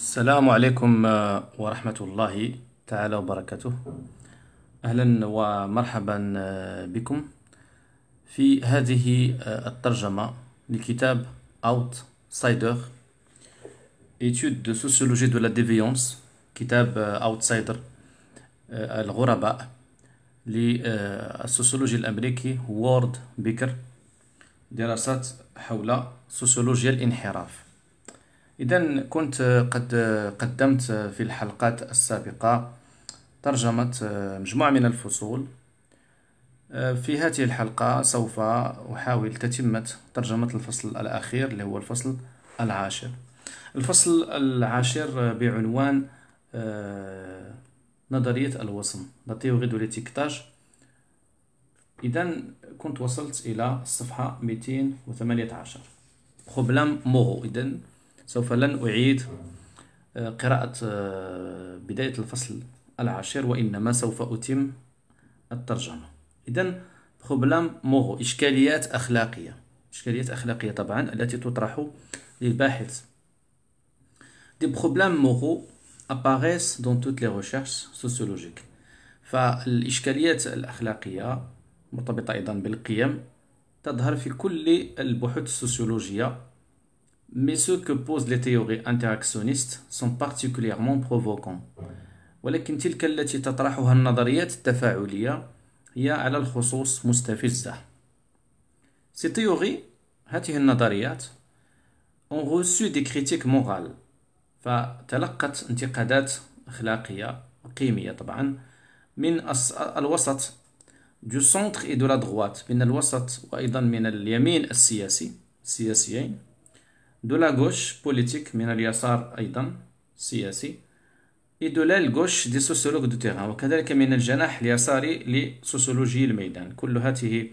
السلام عليكم آه، ورحمة الله تعالى وبركاته أهلا ومرحبا آه، بكم في هذه آه، الترجمة لكتاب Outsider étude de sociologie de la déviance كتاب Outsider الغرباء للسوسيولوجي الأمريكي وورد بيكر دراسات حول سوسيولوجيا الانحراف إذا كنت قد قدمت في الحلقات السابقة ترجمة مجموعة من الفصول في هذه الحلقة سوف أحاول تتمة ترجمة الفصل الأخير اللي هو الفصل العاشر الفصل العاشر بعنوان آه، نظرية الوصم لا تيوغي دو ليتيكتاج إذا كنت وصلت إلى الصفحة 218 بروبلام مغو إذا سوف لن أعيد آه، قراءة آه، بداية الفصل العاشر وإنما سوف أتم الترجمة إذا بروبلام مورو إشكاليات أخلاقية إشكاليات أخلاقية طبعا التي تطرح للباحث دي بروبلام موغو أباريس دون توت لي recherches سوسيولوجيك فالإشكاليات الأخلاقية مرتبطة أيضا بالقيم تظهر في كل البحوث السوسيولوجية mais ceux que posent les théories interactionnistes sont particulièrement provoquants. ولكن تلك التي تطرحها النظريات التفاعلية هي على الخصوص مستفزة. Ces théories, هذه النظريات, ont reçu des critiques morales. فتلقت انتقادات أخلاقية قيمية طبعا من الوسط du centre et de la droite من الوسط وأيضا من اليمين السياسي السياسيين دو لا غوش بوليتيك من اليسار أيضا سياسي اي دو لا غوش دي سوسيولوج دو تيران وكذلك من الجناح اليساري لسوسيولوجي الميدان كل هذه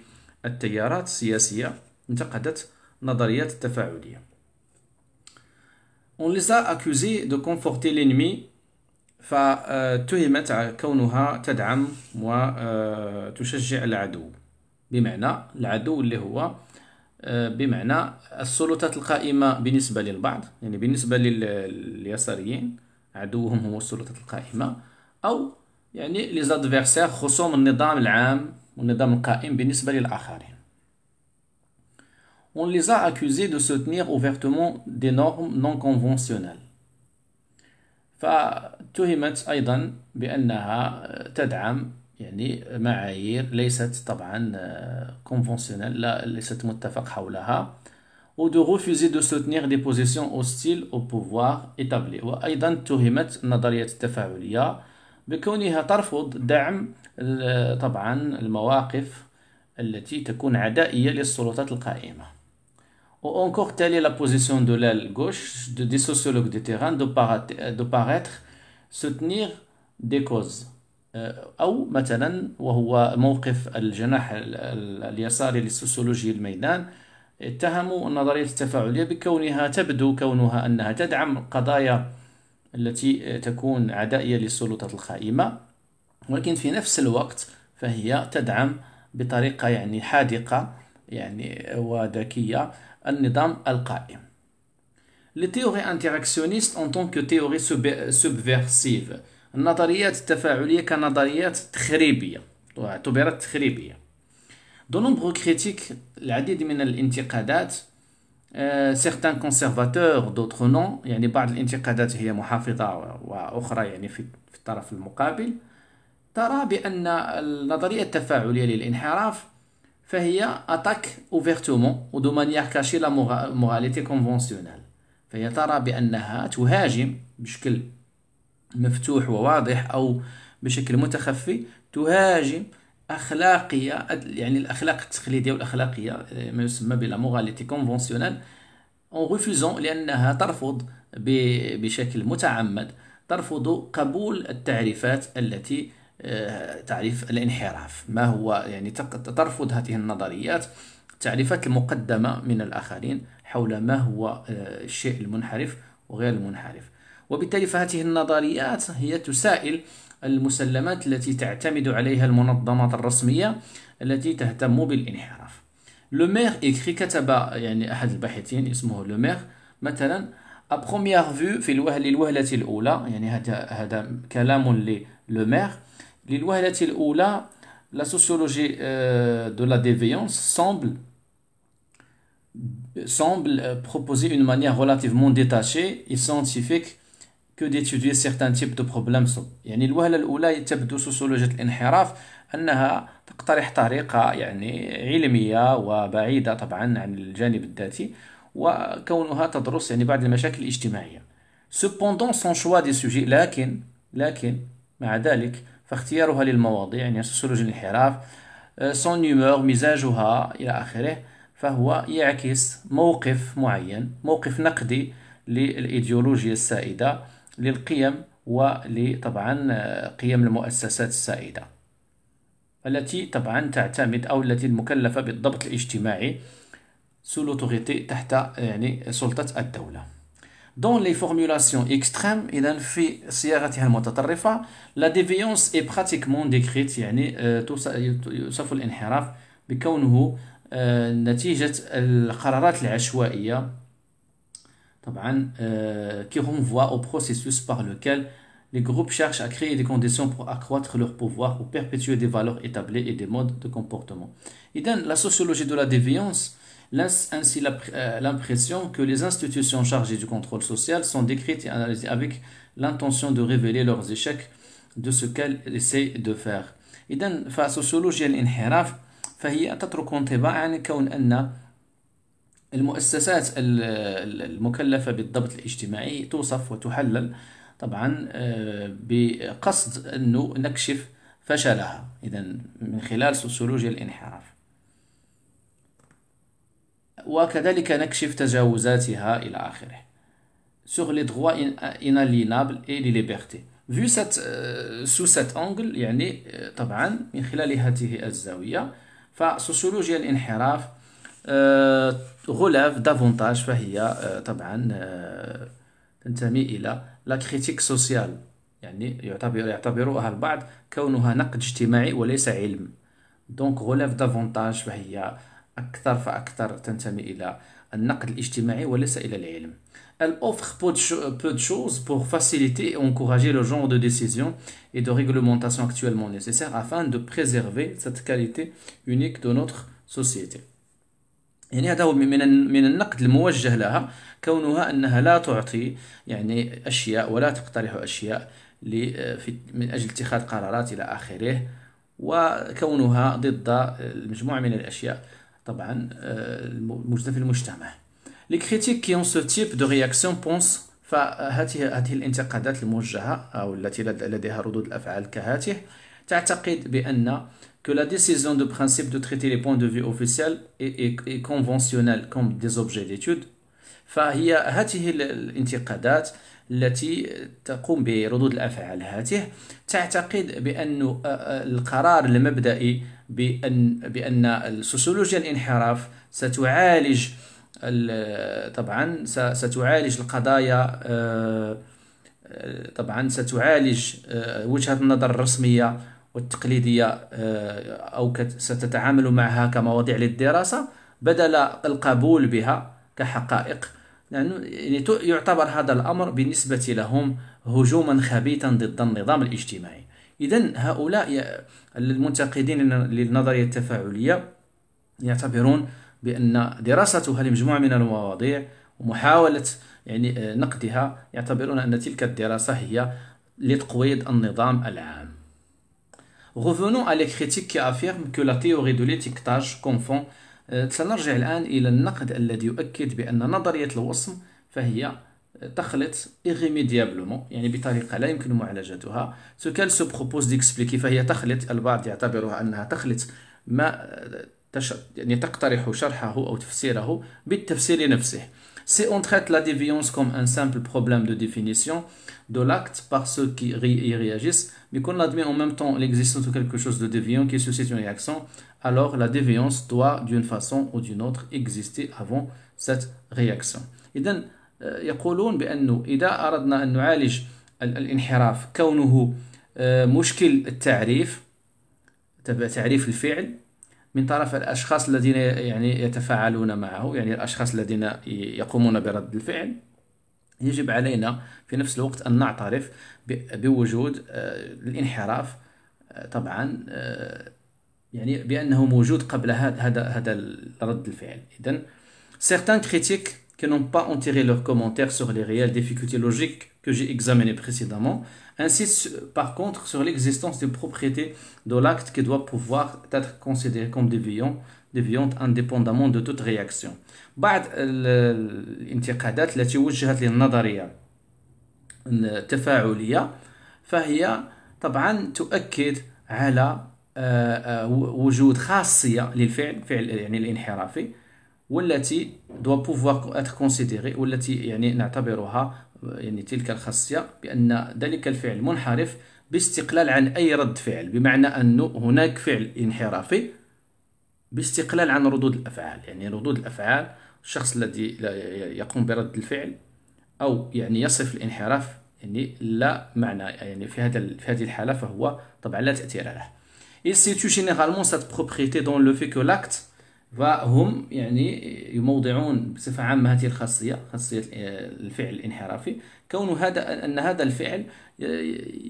التيارات السياسية انتقدت نظريات التفاعلية اون ليزا اكوزي دو كونفورتي لينمي l'ennemi فتهمت كونها تدعم وتشجع العدو بمعنى العدو اللي هو آه، بمعنى السلطات القائمة بالنسبة للبعض يعني بالنسبة لليساريين عدوهم هو السلطات القائمة أو يعني لي خصوم النظام العام والنظام القائم بالنسبة للآخرين on les a accusés de soutenir ouvertement des normes non conventionnelles. فتهمت أيضا بأنها تدعم يعني معايير ليست طبعا كونفونسيونيل آه، لا ليست متفق حولها و دو غوفيزي دو سوتنيغ دي بوزيسيون اوستيل او بوفوار ايتابلي ايضا اتهمت النظريه التفاعليه بكونها ترفض دعم آه، طبعا المواقف التي تكون عدائيه للسلطات القائمه و اونكور تالي لا بوزيسيون دو لال غوش دو دي سوسيولوج دو تيران دو باغاتر سوتنيغ دي كوز آه، أو مثلا وهو موقف الجناح اليساري للسوسيولوجي الميدان اتهموا النظرية التفاعلية بكونها تبدو كونها أنها تدعم القضايا التي تكون عدائية للسلطات الخائمة ولكن في نفس الوقت فهي تدعم بطريقة يعني حادقة يعني وذكية النظام القائم Les théories interactionnistes en tant que théories subversives النظريات التفاعليه كنظريات تخريبيه واعتبرت تخريبيه دو نومبرو كريتيك العديد من الانتقادات سيغتان كونسيرفاتور دوطخ نو يعني بعض الانتقادات هي محافظه واخرى يعني في الطرف المقابل ترى بان النظريه التفاعليه للانحراف فهي اتاك اوفيرتومون ودو مانيير كاشي لا موراليتي كونفونسيونال فهي ترى بانها تهاجم بشكل مفتوح وواضح أو بشكل متخفي تهاجم أخلاقية يعني الأخلاق التقليدية والأخلاقية آه، ما يسمى موراليتي كونفونسيونيل اون ريفوزون لأنها ترفض بشكل متعمد ترفض قبول التعريفات التي آه، تعريف الانحراف ما هو يعني ترفض هذه النظريات التعريفات المقدمة من الآخرين حول ما هو آه، الشيء المنحرف وغير المنحرف وبالتالي فهذه النظريات هي تسائل المسلمات التي تعتمد عليها المنظمات الرسمية التي تهتم بالانحراف لومير إكري كتب يعني أحد الباحثين اسمه لومير مثلا أبخوميير فيو في الوهل الوهلة الأولى يعني هذا هذا كلام للومير للوهلة الأولى لا سوسيولوجي دو لا ديفيونس سامبل سومبل بروبوزي اون مانيير غولاتيفمون ديتاشي اي سانتيفيك كو ديتيدي سيغتان تيب دو بروبلام سو يعني الوهلة الأولى تبدو سوسيولوجية الانحراف أنها تقترح طريقة يعني علمية وبعيدة طبعا عن الجانب الذاتي وكونها تدرس يعني بعض المشاكل الاجتماعية سوبوندون سون شوا دي سوجي لكن لكن مع ذلك فاختيارها للمواضيع يعني سوسيولوجيا الانحراف سون آه، نيومور مزاجها إلى آخره فهو يعكس موقف معين موقف نقدي للإيديولوجيا السائدة للقيم ولطبعا آه، قيم المؤسسات السائدة التي طبعا تعتمد أو التي المكلفة بالضبط الاجتماعي sous l'autorité تحت آه، يعني سلطة الدولة Dans les formulations extrêmes, إذا في صياغتها المتطرفة la déviance est pratiquement décrite يعني آه، يوصف الانحراف بكونه نتيجة القرارات العشوائية Euh, qui renvoie au processus par lequel les groupes cherchent à créer des conditions pour accroître leur pouvoir ou perpétuer des valeurs établies et des modes de comportement. la sociologie de la déviance laisse ainsi euh, l'impression que les institutions chargées du contrôle social sont décrites et analysées avec l'intention de révéler leurs échecs de ce qu'elles essaient de faire. la sociologie de l'inhéraf, فهي تترك انطباعا كون المؤسسات المكلفة بالضبط الاجتماعي توصف وتحلل طبعا آه، بقصد أنه نكشف فشلها إذا من خلال سوسيولوجيا الانحراف وكذلك نكشف تجاوزاتها إلى آخره sur les droits inaliénables et les libertés. Vu cette, euh, sous cet angle, يعني euh, طبعا من خلال هذه الزاوية فسوسيولوجيا الانحراف Euh, relève davantage فهي طبعا تنتمي الى لا كريتيك سوسيال يعني يعتبر Elle offre euh, peu de, choses pour faciliter et encourager le genre de décision et de réglementation actuellement nécessaire afin de préserver cette qualité unique de notre société. يعني هذا هو من من النقد الموجه لها كونها انها لا تعطي يعني اشياء ولا تقترح اشياء من اجل اتخاذ قرارات الى اخره وكونها ضد المجموعه من الاشياء طبعا آه، الموجوده في المجتمع لي كريتيك كي اون سو تيب دو رياكسيون بونس فهذه هذه الانتقادات الموجهه او التي لديها ردود الافعال كهاته تعتقد بان que la décision de principe de traiter les points de vue officiels et, et, et conventionnels comme des objets d'étude فهي هذه الانتقادات التي تقوم بردود الافعال هاته تعتقد بان آه، آه، القرار المبدئي بان بان السوسيولوجيا الانحراف ستعالج آه، طبعا ستعالج القضايا طبعا ستعالج وجهه النظر الرسميه والتقليدية آه، أو ستتعامل معها كمواضيع للدراسة بدل القبول بها كحقائق يعني يعتبر هذا الأمر بالنسبة لهم هجوما خبيثا ضد النظام الاجتماعي إذا هؤلاء المنتقدين للنظرية التفاعلية يعتبرون بأن دراستها لمجموعة من المواضيع ومحاولة يعني آه، نقدها يعتبرون أن تلك الدراسة هي لتقويض النظام العام Revenons à les critiques qui affirment que la théorie de l'étiquetage confond سنرجع الآن إلى النقد الذي يؤكد بأن نظرية الوصم فهي تخلط irrémédiablement يعني بطريقة لا يمكن معالجتها ce qu'elle se propose d'expliquer فهي تخلط البعض يعتبرها أنها تخلط ما تش... يعني تقترح شرحه أو تفسيره بالتفسير نفسه si on traite la déviance comme un simple problème de définition de l'acte par ceux qui y réagissent, mais qu'on admet en même temps l'existence de quelque chose de déviant qui suscite une réaction, alors la déviance doit d'une façon ou d'une autre exister avant cette réaction. إذن يقولون بأنه إذا أردنا أن نعالج الانحراف كونه مشكل التعريف تعريف الفعل من طرف الأشخاص الذين يعني يتفاعلون معه يعني الأشخاص الذين يقومون برد الفعل يجب certains critiques qui n'ont pas enterré leurs commentaires sur les réelles difficultés logiques que j'ai examinées précédemment, insistent par contre sur l'existence des propriétés de l'acte qui doit pouvoir être considérée comme déviant, déviante indépendamment de toute réaction. بعض الانتقادات التي وجهت للنظريه التفاعليه فهي طبعا تؤكد على آه، آه، وجود خاصيه للفعل فعل يعني الانحرافي والتي دو بوفوار اتر كونسيديري والتي يعني نعتبرها يعني تلك الخاصيه بان ذلك الفعل منحرف باستقلال عن اي رد فعل بمعنى انه هناك فعل انحرافي باستقلال عن ردود الافعال يعني ردود الافعال الشخص الذي يقوم برد الفعل أو يعني يصف الانحراف يعني لا معنى يعني في هذا في هذه الحالة فهو طبعا لا تأثير له Il situe généralement cette propriété dans le fait que l'acte فهم يعني يموضعون بصفة عامة هذه الخاصية خاصية الفعل الانحرافي كون هذا أن هذا الفعل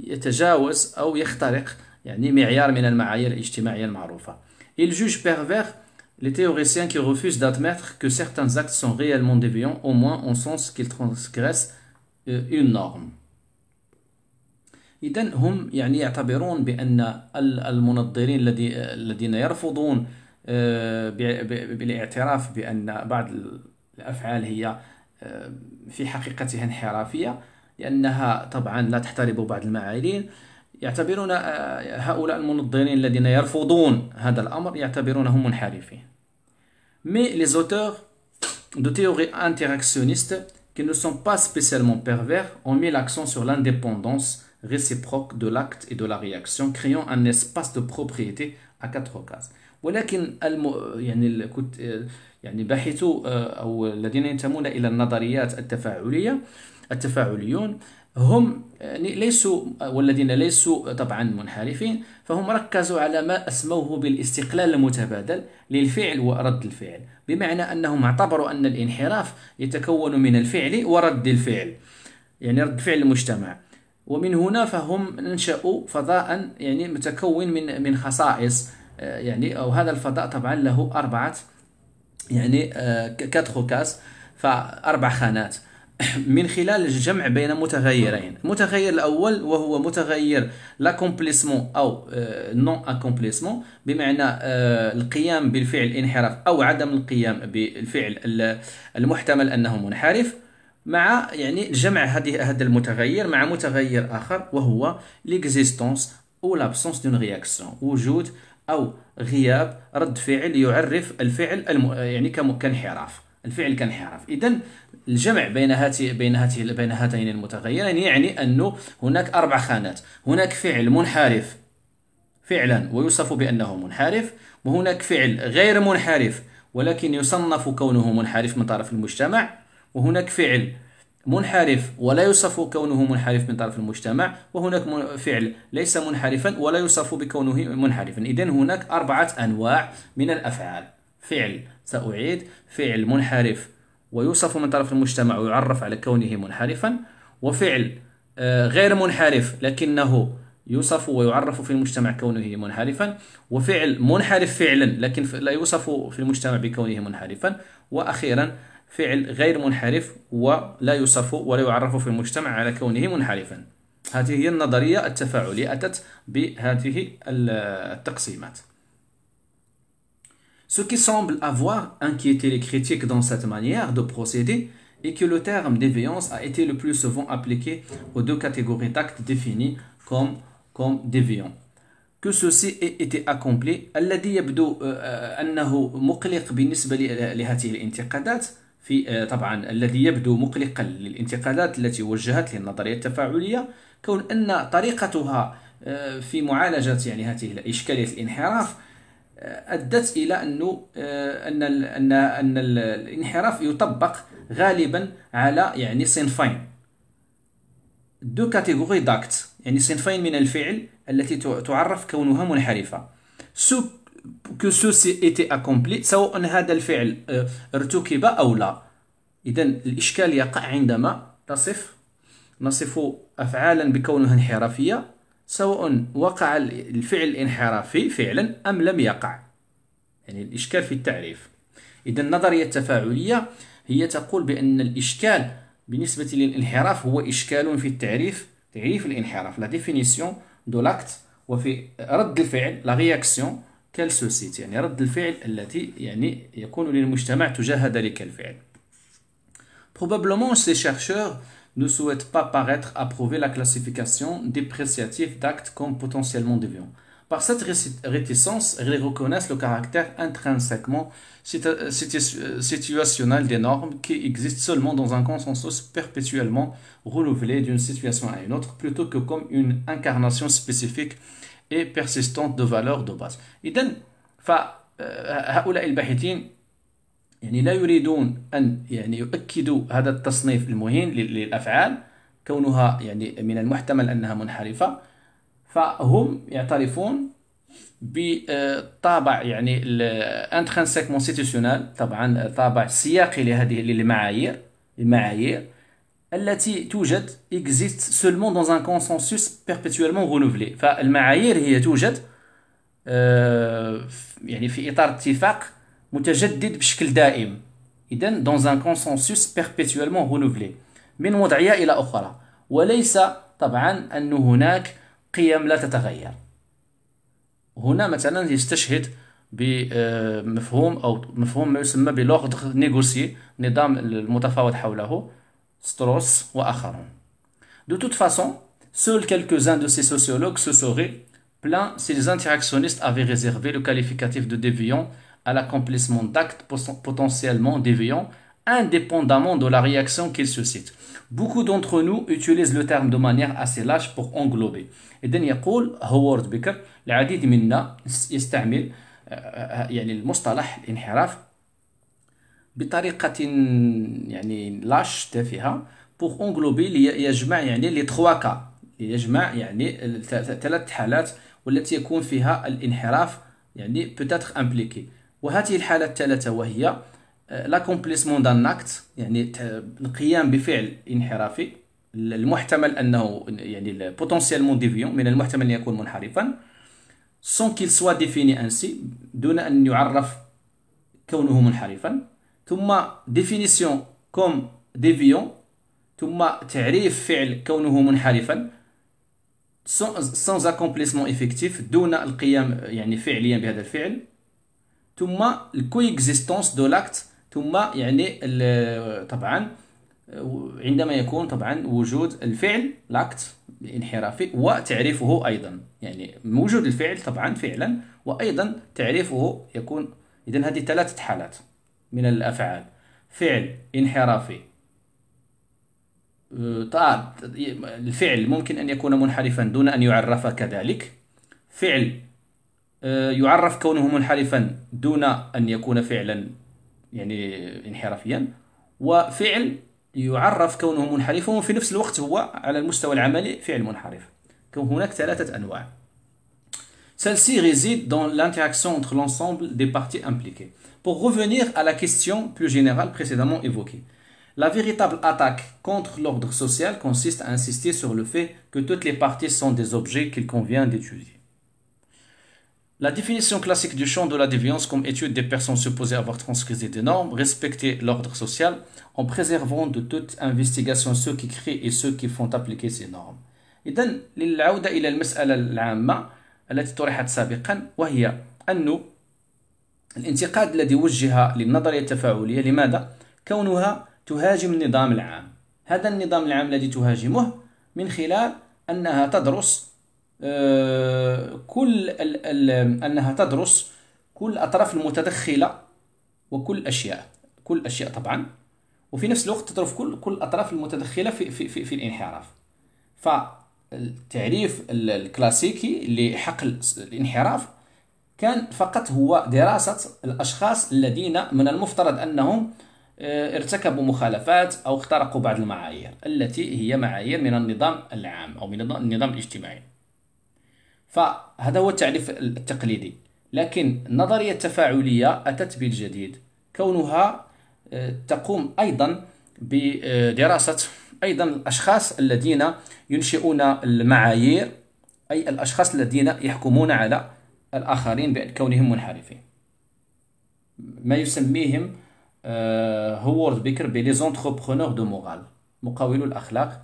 يتجاوز أو يخترق يعني معيار من المعايير الاجتماعية المعروفة. Il juge pervers Les théoriciens qui refusent d'admettre que certains actes sont réellement déviants, au moins en sens qu'ils transgressent une norme. إذن هم يعني يعتبرون بأن المنظرين الذين يرفضون بالاعتراف بأن بعض الأفعال هي في حقيقتها انحرافية لأنها طبعا لا تحترب بعض المعايير يعتبرون آه، هؤلاء المنظرين الذين يرفضون هذا الامر يعتبرونهم منحرفين مي لي زوتور دو تيوري انتيراكسيونيست كي نو سون با سبيسيالمون بيرفير اون مي لاكسون سور لانديبوندونس ريسيبروك دو لاكت et دو لا رياكسيون كريون ان اسباس دو بروبريتي ا quatre cases. ولكن الم... يعني ال... آه، يعني باحثو آه، او الذين ينتمون الى النظريات التفاعليه التفاعليون هم يعني ليسوا والذين ليسوا طبعا منحرفين فهم ركزوا على ما اسموه بالاستقلال المتبادل للفعل ورد الفعل بمعنى انهم اعتبروا ان الانحراف يتكون من الفعل ورد الفعل يعني رد فعل المجتمع ومن هنا فهم انشأوا فضاء يعني متكون من من خصائص آه، يعني وهذا الفضاء طبعا له اربعه يعني آه، كاتخو كاس فاربع خانات من خلال الجمع بين متغيرين المتغير الاول وهو متغير لاكومبليسمون او نون آه، اكومبليسمون بمعنى آه، القيام بالفعل انحراف او عدم القيام بالفعل المحتمل انه منحرف مع يعني جمع هذه هذا المتغير مع متغير اخر وهو ليكزيستونس او لابسونس دون رياكسيون وجود او غياب رد فعل يعرف الفعل الم... يعني كم... كانحراف الفعل كانحراف اذا الجمع بين هاتي بين هاتي بين هاتين المتغيرين يعني انه هناك اربع خانات هناك فعل منحرف فعلا ويوصف بانه منحرف وهناك فعل غير منحرف ولكن يصنف كونه منحرف من طرف المجتمع وهناك فعل منحرف ولا يوصف كونه منحرف من طرف المجتمع وهناك فعل ليس منحرفا ولا يوصف بكونه منحرفا اذا هناك اربعه انواع من الافعال فعل ساعيد فعل منحرف ويوصف من طرف المجتمع ويعرف على كونه منحرفا وفعل آه، غير منحرف لكنه يوصف ويعرف في المجتمع كونه منحرفا وفعل منحرف فعلا لكن لا يوصف في المجتمع بكونه منحرفا واخيرا فعل غير منحرف ولا يوصف ولا يعرف في المجتمع على كونه منحرفا هذه هي النظريه التفاعليه اتت بهذه التقسيمات Ce qui semble avoir inquiété les critiques dans cette manière de procéder est que le terme déviance a été le plus souvent appliqué aux deux catégories d'actes définis comme, comme déviants. Que ceci ait été accompli, الذي يبدو أنه مقلق بالنسبة لهذه الانتقادات في طبعا الذي يبدو مقلقا للانتقادات التي وجهت للنظرية التفاعلية كون أن طريقتها في معالجة يعني هذه الإشكالية الانحراف آه، ادت الى انه آه، ان الـ ان ان الانحراف يطبق غالبا على يعني صنفين دو كاتيجوري داكت يعني صنفين من الفعل التي تعرف كونها منحرفه سو كو سو سي ايتي اكومبلي سواء هذا الفعل آه، ارتكب او لا اذا الاشكال يقع عندما تصف نصف افعالا بكونها انحرافيه سواء وقع الفعل الانحرافي فعلا أم لم يقع يعني الإشكال في التعريف إذا النظرية التفاعلية هي تقول بأن الإشكال بالنسبة للانحراف هو إشكال في التعريف تعريف الانحراف لا ديفينيسيون دو لاكت وفي رد الفعل لا رياكسيون كالسوسيت يعني رد الفعل التي يعني يكون للمجتمع تجاه ذلك الفعل probablement ces chercheurs ne souhaite pas paraître approuver la classification dépréciative d'actes comme potentiellement déviants. Par cette réticence, ils reconnaissent le caractère intrinsèquement situationnel des normes qui existent seulement dans un consensus perpétuellement renouvelé d'une situation à une autre plutôt que comme une incarnation spécifique et persistante de valeurs de base. Et euh, donc, يعني لا يريدون أن يعني يؤكدوا هذا التصنيف المهين للأفعال كونها يعني من المحتمل أنها منحرفة فهم يعترفون بطابع يعني الانترنسيك مونستيتيوشنال طبعا طابع سياقي لهذه المعايير المعايير التي توجد اكزيست سولمون دون ان كونسنسوس بيربيتوالمون رونوفلي فالمعايير هي توجد آه، يعني في اطار اتفاق متجدد بشكل دائم إذا dans un consensus perpétuellement renouvelé من وضعية إلى أخرى وليس طبعا أن هناك قيم لا تتغير هنا مثلا يستشهد بمفهوم أو مفهوم ما يسمى بلوغ نيغوسي نظام المتفاوض حوله ستروس وآخرون De toute façon, seuls quelques-uns de ces sociologues se sauraient plaints si les interactionnistes avaient réservé le qualificatif de déviant à l'accomplissement d'actes potentiellement déviants, indépendamment de la réaction qu'ils suscitent. Beaucoup d'entre nous utilisent le terme de manière assez lâche pour englober. إذن يقول هوارد بيكر العديد منا يستعمل يعني المصطلح الانحراف بطريقة يعني لاش lâche pour englober les يعني cas, تخوا كا يجمع يعني ثلاث حالات والتي يكون فيها الانحراف يعني peut être impliqué. وهذه الحالة الثالثة وهي لاكومبليسمون دان اكت يعني القيام بفعل انحرافي المحتمل انه يعني بوتونسيالمون ديفيون من المحتمل ان يكون منحرفا سون كيل سوا ديفيني انسي دون ان يعرف كونه منحرفا ثم ديفينيسيون كوم ديفيون ثم تعريف فعل كونه منحرفا سون اكومبليسمون افكتيف دون القيام يعني فعليا بهذا الفعل ثم الكويكزيستونس دو لاكت ثم يعني طبعا عندما يكون طبعا وجود الفعل لاكت الانحرافي وتعريفه ايضا يعني وجود الفعل طبعا فعلا وايضا تعريفه يكون اذا هذه ثلاثه حالات من الافعال فعل انحرافي الفعل ممكن ان يكون منحرفا دون ان يعرف كذلك فعل يعرف Celle-ci réside dans l'interaction entre l'ensemble des parties impliquées. Pour revenir à la question plus générale précédemment évoquée, la véritable attaque contre l'ordre social consiste à insister sur le fait que toutes les parties sont des objets qu'il convient d'étudier. La définition classique du champ de la déviance comme étude des personnes supposées avoir transgressé des normes, respecté l'ordre social, en préservant de toute investigation ceux qui créent et ceux qui font appliquer ces normes. Et donc, للعودة إلى المسألة العامة التي طرحت سابقا وهي أن الانتقاد الذي وجه للنظرية التفاعلية لماذا؟ كونها تهاجم النظام العام هذا النظام العام الذي تهاجمه من خلال أنها تدرس آه، كل ال ال أنها تدرس كل الأطراف المتدخلة وكل الأشياء كل الأشياء طبعا وفي نفس الوقت تدرس كل كل الأطراف المتدخلة في في في, في الانحراف فالتعريف الكلاسيكي لحقل الانحراف كان فقط هو دراسة الأشخاص الذين من المفترض أنهم آه، ارتكبوا مخالفات أو اخترقوا بعض المعايير التي هي معايير من النظام العام أو من النظام الاجتماعي فهذا هو التعريف التقليدي لكن النظرية التفاعلية أتت بالجديد كونها آه، تقوم أيضا بدراسة أيضا الأشخاص الذين ينشئون المعايير أي الأشخاص الذين يحكمون على الآخرين بكونهم منحرفين ما يسميهم آه، هوارد بيكر بلي زونتربرونور دو مورال مقاولو الأخلاق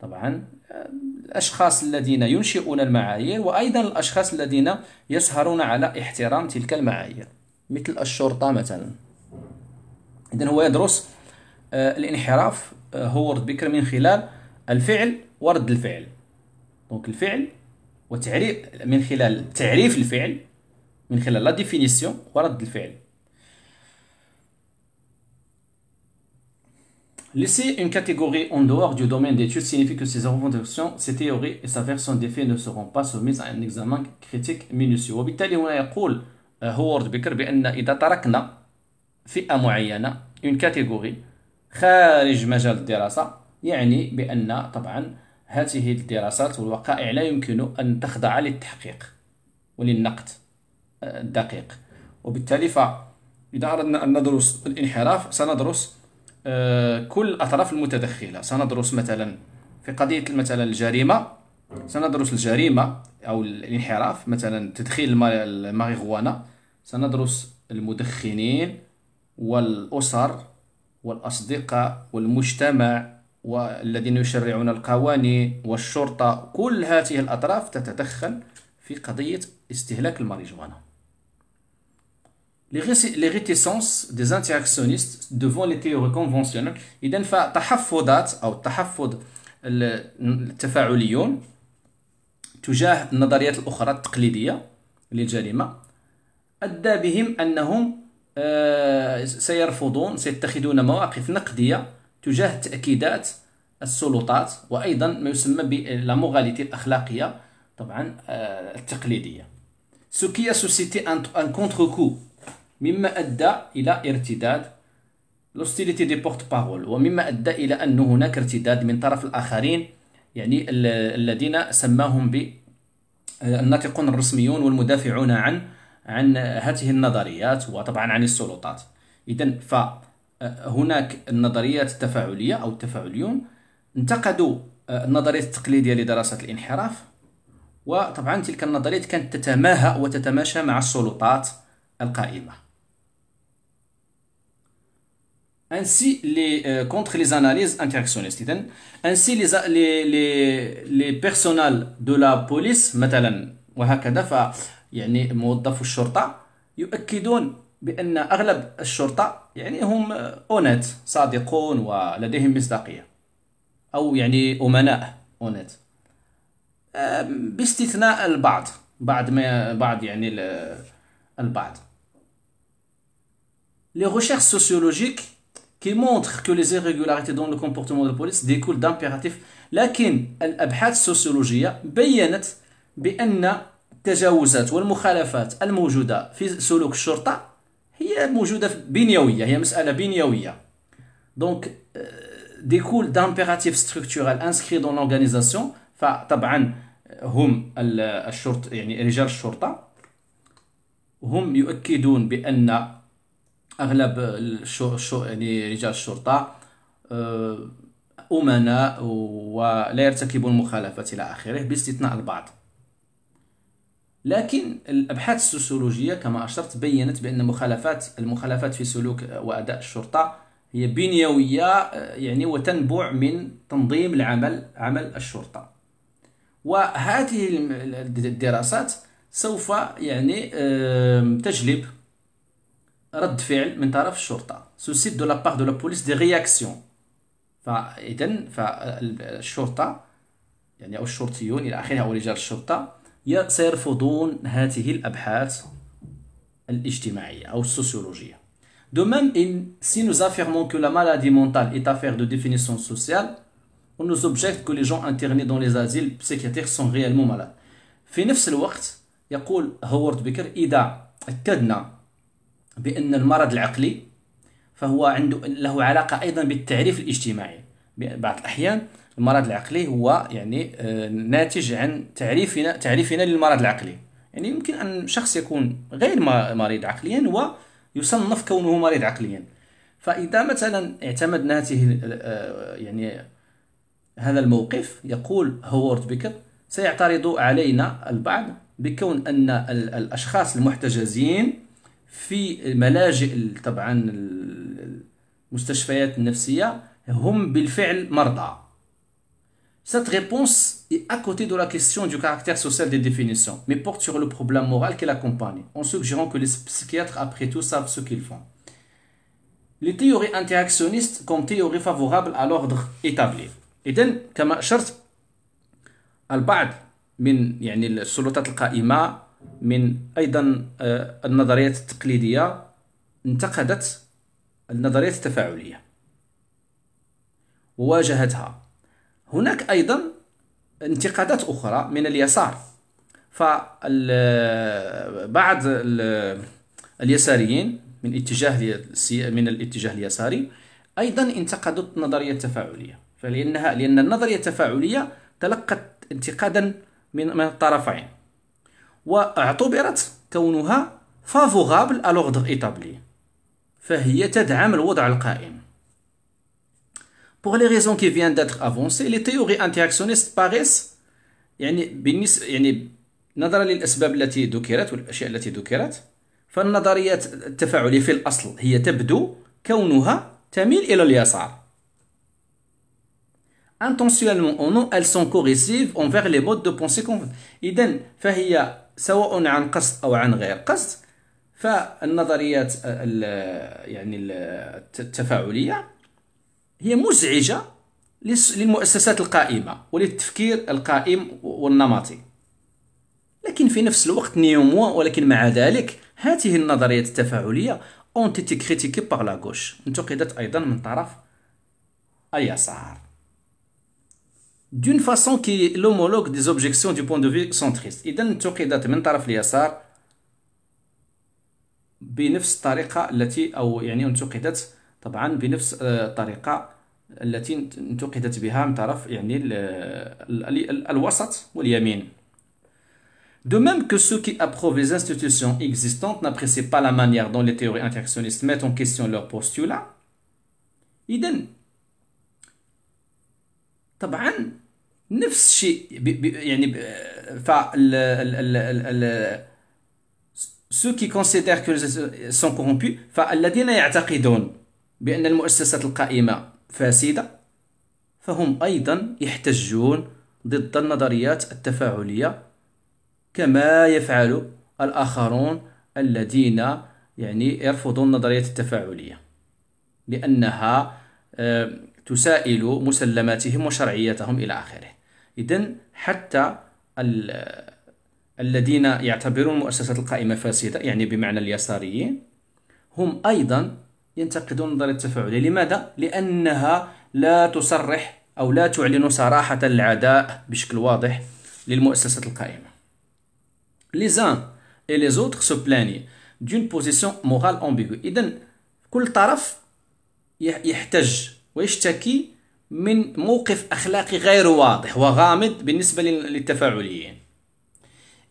طبعا آه، الأشخاص الذين ينشئون المعايير وأيضا الأشخاص الذين يسهرون على احترام تلك المعايير مثل الشرطة مثلا إذن هو يدرس آه، الانحراف آه، هوارد بكر من خلال الفعل ورد الفعل دونك الفعل وتعريف من خلال تعريف الفعل من خلال لا ديفينيسيون ورد الفعل Laisser une catégorie en dehors du domaine d'études signifie que ses revendications, ses théories et sa version des faits ne seront pas soumises à un examen critique minutieux. وبالتالي هنا يقول هوارد بكر بأن إذا تركنا فئة معينة une catégorie خارج مجال الدراسة يعني بأن طبعا هذه الدراسات والوقائع لا يمكن أن تخضع للتحقيق وللنقد الدقيق وبالتالي فإذا أردنا أن ندرس الانحراف سندرس آه، كل الأطراف المتدخلة سندرس مثلا في قضية مثلا الجريمة سندرس الجريمة أو الانحراف مثلا تدخين الماريجوانا سندرس المدخنين والأسر والأصدقاء والمجتمع والذين يشرعون القوانين والشرطة كل هذه الأطراف تتدخل في قضية استهلاك الماريجوانا les, ré les réticences des interactionnistes devant les théories conventionnelles اذا فتحفظات او تحفظ التفاعليون تجاه النظريات الاخرى التقليديه للجريمه ادى بهم انهم آه، سيرفضون سيتخذون مواقف نقديه تجاه تاكيدات السلطات وايضا ما يسمى بالموغاليتي الاخلاقيه طبعا آه، التقليديه سو كي ان كونتر كو مما أدى إلى ارتداد لوستيليتي دي بورت بارول ومما أدى إلى أن هناك ارتداد من طرف الآخرين يعني الذين سماهم ب الناطقون الرسميون والمدافعون عن عن هذه النظريات وطبعا عن السلطات اذا فهناك النظريات التفاعليه او التفاعليون انتقدوا آه، النظريات التقليديه لدراسه الانحراف وطبعا تلك النظريات كانت تتماهى وتتماشى مع السلطات القائمه ainsi les, euh, contre les analyses interactionnistes. Ainsi les, les, les, les personnels de la police مثلا وهكذا ف يعني موظف الشرطة يؤكدون بأن أغلب الشرطة يعني هم أونات صادقون ولديهم مصداقية أو يعني أمناء أونات باستثناء البعض بعد ما بعض يعني البعض لي recherches سوسيولوجيك qui montre que les irrégularités dans le comportement de la police découlent d'impératifs لكن الأبحاث السوسيولوجية بيّنت بأن التجاوزات والمخالفات الموجودة في سلوك الشرطة هي موجودة بنيوية هي مسألة بنيوية دونك ديكول دامبيراتيف ستركتورال انسكري دون لورغانيزاسيون فطبعا هم الشرط يعني رجال الشرطة هم يؤكدون بأن اغلب الشو شو يعني رجال الشرطه آه، امناء ولا يرتكبون المخالفات الى اخره باستثناء البعض لكن الابحاث السوسيولوجيه كما اشرت بينت بان مخالفات المخالفات في سلوك واداء الشرطه هي بنيويه آه، يعني وتنبع من تنظيم العمل عمل الشرطه وهذه الدراسات سوف يعني تجلب رد فعل من طرف الشرطه سوسيت دو لابار دو لا بوليس دي رياكسيون فاذا فالشرطه يعني او الشرطيون الى اخره او رجال الشرطه سيرفضون هذه الابحاث الاجتماعيه او السوسيولوجيه De ان سي نو affirmons كو لا مالادي مونتال est افير دو ديفينيسيون سوسيال on nous objecte que les gens internés dans les asiles psychiatriques sont réellement malades. في نفس الوقت يقول هوارد بيكر إذا أكدنا بأن المرض العقلي فهو عنده له علاقة أيضا بالتعريف الاجتماعي بعض الأحيان المرض العقلي هو يعني آه، ناتج عن تعريفنا تعريفنا للمرض العقلي يعني يمكن أن شخص يكون غير مريض عقليا ويصنف كونه مريض عقليا فإذا مثلا اعتمدنا هذه آه، يعني هذا الموقف يقول هوارد بيكر سيعترض علينا البعض بكون أن الأشخاص المحتجزين في الملاجئ طبعا المستشفيات هم بالفعل مرضى Cette réponse est à côté de la question du caractère social des définitions, mais porte sur le problème moral qui l'accompagne, en suggérant que les psychiatres, après tout, savent ce qu'ils font. Les théories interactionnistes comme théories favorable à l'ordre établi. comme كما البعض من يعني السلطات l'État من ايضا آه، النظريات التقليديه انتقدت النظريات التفاعليه وواجهتها هناك ايضا انتقادات اخرى من اليسار فبعض آه، اليساريين من اتجاه من الاتجاه اليساري ايضا انتقدوا النظريه التفاعليه فلانها لان النظريه التفاعليه تلقت انتقادا من الطرفين واعتبرت كونها فافورابل ا لوردر ايتابلي فهي تدعم الوضع القائم Pour les raisons qui viennent d'être avancées, les théories interactionnistes paraissent يعني بالنسبة يعني نظرا للأسباب التي ذكرت والأشياء التي ذكرت فالنظريات التفاعلية في الأصل هي تبدو كونها تميل إلى اليسار intentionnellement ou non, elles sont corrosives envers les modes de pensée qu'on... إذن فهي سواء عن قصد أو عن غير قصد فالنظريات آه، يعني التفاعلية هي مزعجة للمؤسسات القائمة وللتفكير القائم والنمطي لكن في نفس الوقت نيومو ولكن مع ذلك هذه النظريات التفاعلية اونتيتي كريتيكي بار par la gauche انتقدت أيضا من طرف اليسار d'une façon qui est l'homologue des objections du point de vue centriste. إذا انتقدت من طرف اليسار بنفس الطريقة التي أو يعني انتقدت طبعا بنفس الطريقة التي انتقدت بها من طرف يعني الوسط واليمين. De même que ceux qui approuvent les institutions existantes n'apprécient pas la manière dont les théories interactionnistes mettent en question leurs postulats, إذن طبعا نفس الشيء يعني ف سو كي كونسيدير كو سون كورومبي فالذين يعتقدون بأن المؤسسات القائمة فاسدة فهم أيضا يحتجون ضد النظريات التفاعلية كما يفعل الآخرون الذين يعني يرفضون النظريات التفاعلية لأنها آه، تسائل مسلماتهم وشرعيتهم إلى آخره إذا حتى الذين يعتبرون المؤسسات القائمة فاسدة يعني بمعنى اليساريين هم أيضا ينتقدون النظرية التفاعلية لماذا؟ لأنها لا تصرح أو لا تعلن صراحة العداء بشكل واضح للمؤسسات القائمة Les uns et les autres se plaignent d'une position morale ambiguë. إذن كل طرف يحتج ويشتكي من موقف أخلاقي غير واضح وغامض بالنسبة للتفاعليين.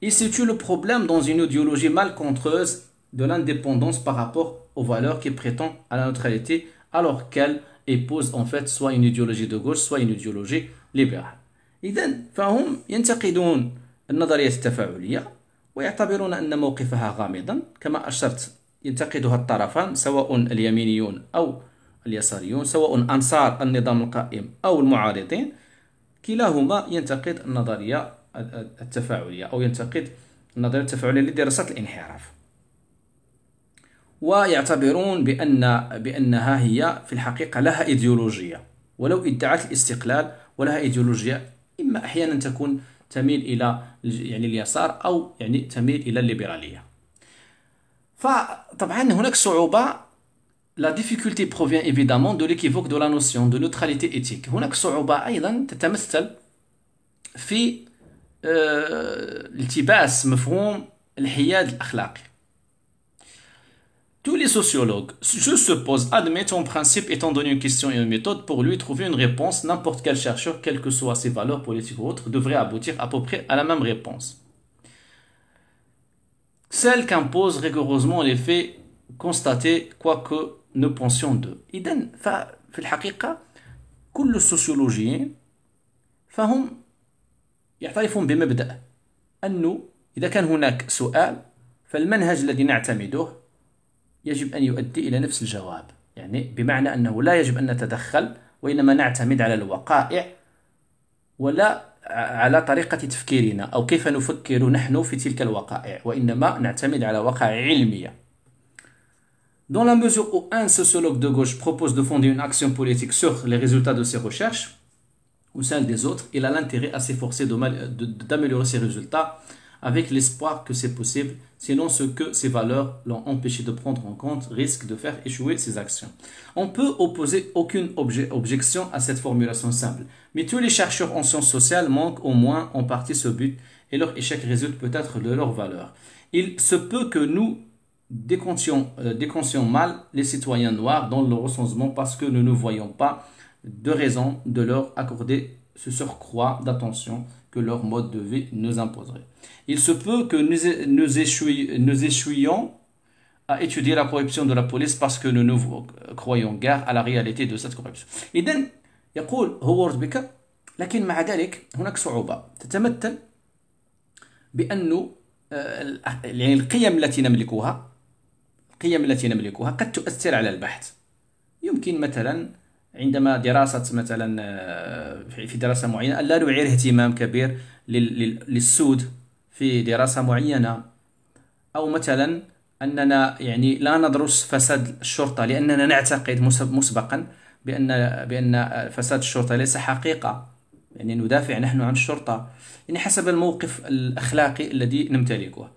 Il situe le problème dans une idéologie malcontreuse de l'indépendance par rapport aux valeurs qui prétend à la neutralité alors qu'elle épouse en fait soit une idéologie de gauche soit une idéologie libérale. إذا فهم ينتقدون النظرية التفاعلية ويعتبرون أن موقفها غامضا كما أشرت ينتقدها الطرفان سواء اليمينيون أو اليساريون سواء أنصار النظام القائم أو المعارضين كلاهما ينتقد النظرية التفاعلية أو ينتقد النظرية التفاعلية لدراسة الانحراف ويعتبرون بأن بأنها هي في الحقيقة لها إيديولوجية ولو ادعت الاستقلال ولها إيديولوجية إما أحيانا تكون تميل إلى يعني اليسار أو يعني تميل إلى الليبرالية فطبعا هناك صعوبة La difficulté provient évidemment de l'équivoque de la notion de neutralité éthique. Euh, Tous les sociologues se suppose, admettent en principe étant donné une question et une méthode pour lui trouver une réponse. N'importe quel chercheur, quelles que soient ses valeurs politiques ou autres, devrait aboutir à peu près à la même réponse. Celle qu'impose rigoureusement les faits constatés, quoique نو بونسيون دو اذا ففي الحقيقه كل السوسيولوجيين فهم يعترفون بمبدا انه اذا كان هناك سؤال فالمنهج الذي نعتمده يجب ان يؤدي الى نفس الجواب يعني بمعنى انه لا يجب ان نتدخل وانما نعتمد على الوقائع ولا على طريقة تفكيرنا أو كيف نفكر نحن في تلك الوقائع وإنما نعتمد على وقائع علمية Dans la mesure où un sociologue de gauche propose de fonder une action politique sur les résultats de ses recherches ou celles des autres, il a l'intérêt à s'efforcer d'améliorer ses résultats avec l'espoir que c'est possible, sinon ce que ses valeurs l'ont empêché de prendre en compte risque de faire échouer ses actions. On peut opposer aucune objection à cette formulation simple, mais tous les chercheurs en sciences sociales manquent au moins en partie ce but et leur échec résulte peut-être de leurs valeurs. Il se peut que nous euh, déconscient mal les citoyens noirs dans le recensement parce que nous ne voyons pas de raison de leur accorder ce surcroît d'attention que leur mode de vie nous imposerait. Il se peut que nous, nous, échouions, à étudier la corruption de la police parce que nous ne croyons guère à la réalité de cette corruption. تتمثل القيم التي نملكها القيم التي نملكها قد تؤثر على البحث يمكن مثلا عندما دراسة مثلا آه، في دراسة معينة ألا نعير اهتمام كبير للسود في دراسة معينة أو مثلا أننا يعني لا ندرس فساد الشرطة لأننا نعتقد مسبقا بأن بأن فساد الشرطة ليس حقيقة يعني ندافع نحن عن الشرطة يعني حسب الموقف الأخلاقي الذي نمتلكه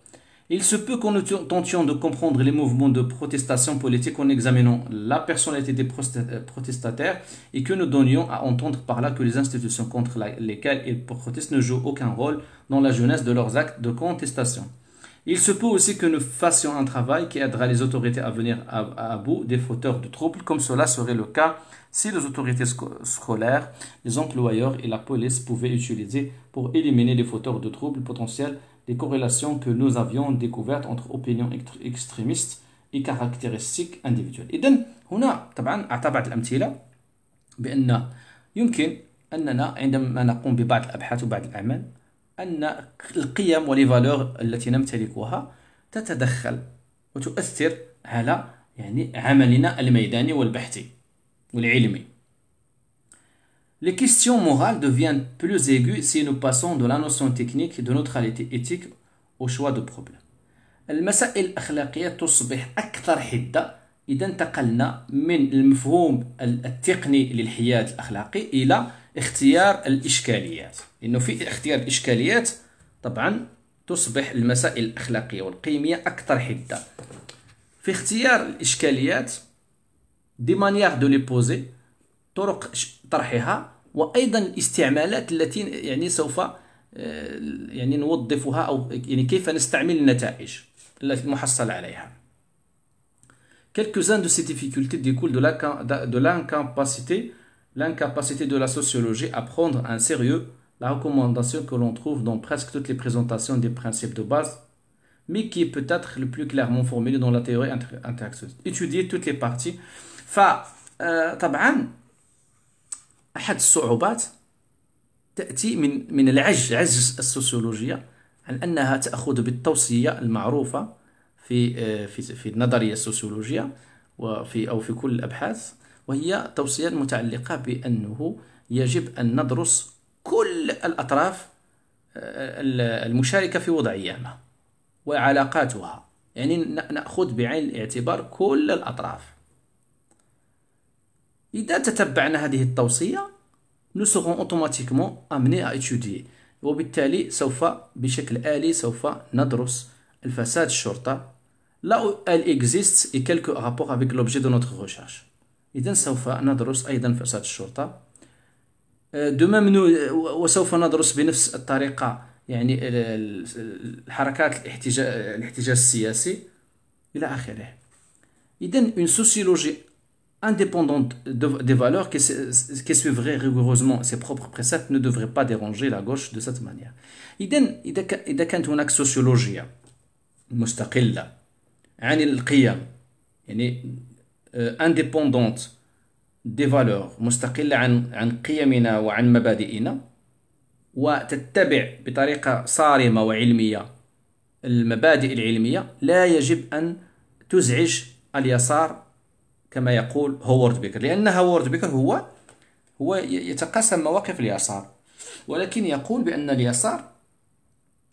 Il se peut que nous tentions de comprendre les mouvements de protestation politique en examinant la personnalité des euh, protestataires et que nous donnions à entendre par là que les institutions contre lesquelles ils protestent ne jouent aucun rôle dans la jeunesse de leurs actes de contestation. Il se peut aussi que nous fassions un travail qui aidera les autorités à venir à bout des fauteurs de troubles, comme cela serait le cas si les autorités scolaires, les employeurs et la police pouvaient utiliser pour éliminer les fauteurs de troubles potentiels les corrélations que nous avions découvertes entre opinions extrémistes et caractéristiques individuelles إذا هنا طبعا أعطى بعض الأمثلة بأن يمكن أننا عندما نقوم ببعض الأبحاث وبعض الأعمال أن القيم فالور التي نمتلكها تتدخل وتؤثر على يعني عملنا الميداني والبحثي والعلمي Les questions morales deviennent plus aiguës si nous passons de la notion technique de neutralité éthique au choix de problème. المسائل الأخلاقية تصبح أكثر حدة إذا انتقلنا من المفهوم التقني للحياد الأخلاقي إلى اختيار الإشكاليات لأنه في اختيار الإشكاليات طبعا تصبح المسائل الأخلاقية والقيمية أكثر حدة في اختيار الإشكاليات دي مانيير دو لي بوزي طرق طرحها وايضا الاستعمالات التي يعني سوف يعني نوظفها او يعني كيف نستعمل النتائج عليها Quelques-uns de ces difficultés découlent de l'incapacité l'incapacité de la sociologie à prendre en sérieux la recommandation que l'on trouve dans presque toutes les présentations des principes de base, mais qui est peut-être le plus clairement formulé dans la théorie interactionniste. Étudier toutes les parties. Fa, euh, أحد الصعوبات تأتي من من العجز عجز السوسيولوجيا عن أنها تأخذ بالتوصية المعروفة في آه، في في النظرية السوسيولوجية وفي أو في كل الأبحاث وهي توصية متعلقة بأنه يجب أن ندرس كل الأطراف آه، المشاركة في وضعية ما وعلاقاتها يعني نأخذ بعين الاعتبار كل الأطراف إذا تتبعنا هذه التوصية nous أوتوماتيكمون أمني amenés à وبالتالي سوف بشكل آلي سوف ندرس الفساد الشرطة لا أل إكزيست إي كالكو رابور أفيك لوبجي دو نوتخ notre إذا سوف ندرس أيضا فساد الشرطة دو euh, ميم euh, وسوف ندرس بنفس الطريقة يعني الحركات الاحتجاج الاحتجاج السياسي إلى آخره إذا أون سوسيولوجي indépendante des valeurs qui, qui suivraient rigoureusement ses propres préceptes ne devrait pas déranger la gauche de cette manière. إذا كانت هناك سوسيولوجيا مستقلة عن القيم يعني indépendante des valeurs مستقلة عن عن قيمنا وعن مبادئنا وتتبع بطريقة صارمة وعلمية المبادئ العلمية لا يجب أن تزعج اليسار كما يقول هوارد بيكر لأن هوارد بيكر هو هو يتقاسم مواقف اليسار ولكن يقول بأن اليسار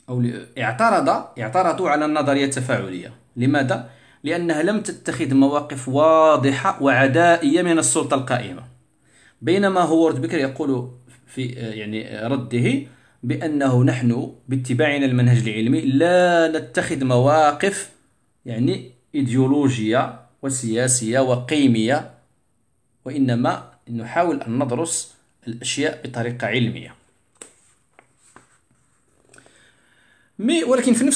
أو اعترض اعترضوا على النظرية التفاعلية لماذا؟ لأنها لم تتخذ مواقف واضحة وعدائية من السلطة القائمة بينما هوارد بيكر يقول في يعني رده بأنه نحن باتباعنا المنهج العلمي لا نتخذ مواقف يعني ايديولوجيه وسياسية نحاول ندرس مي ولكن في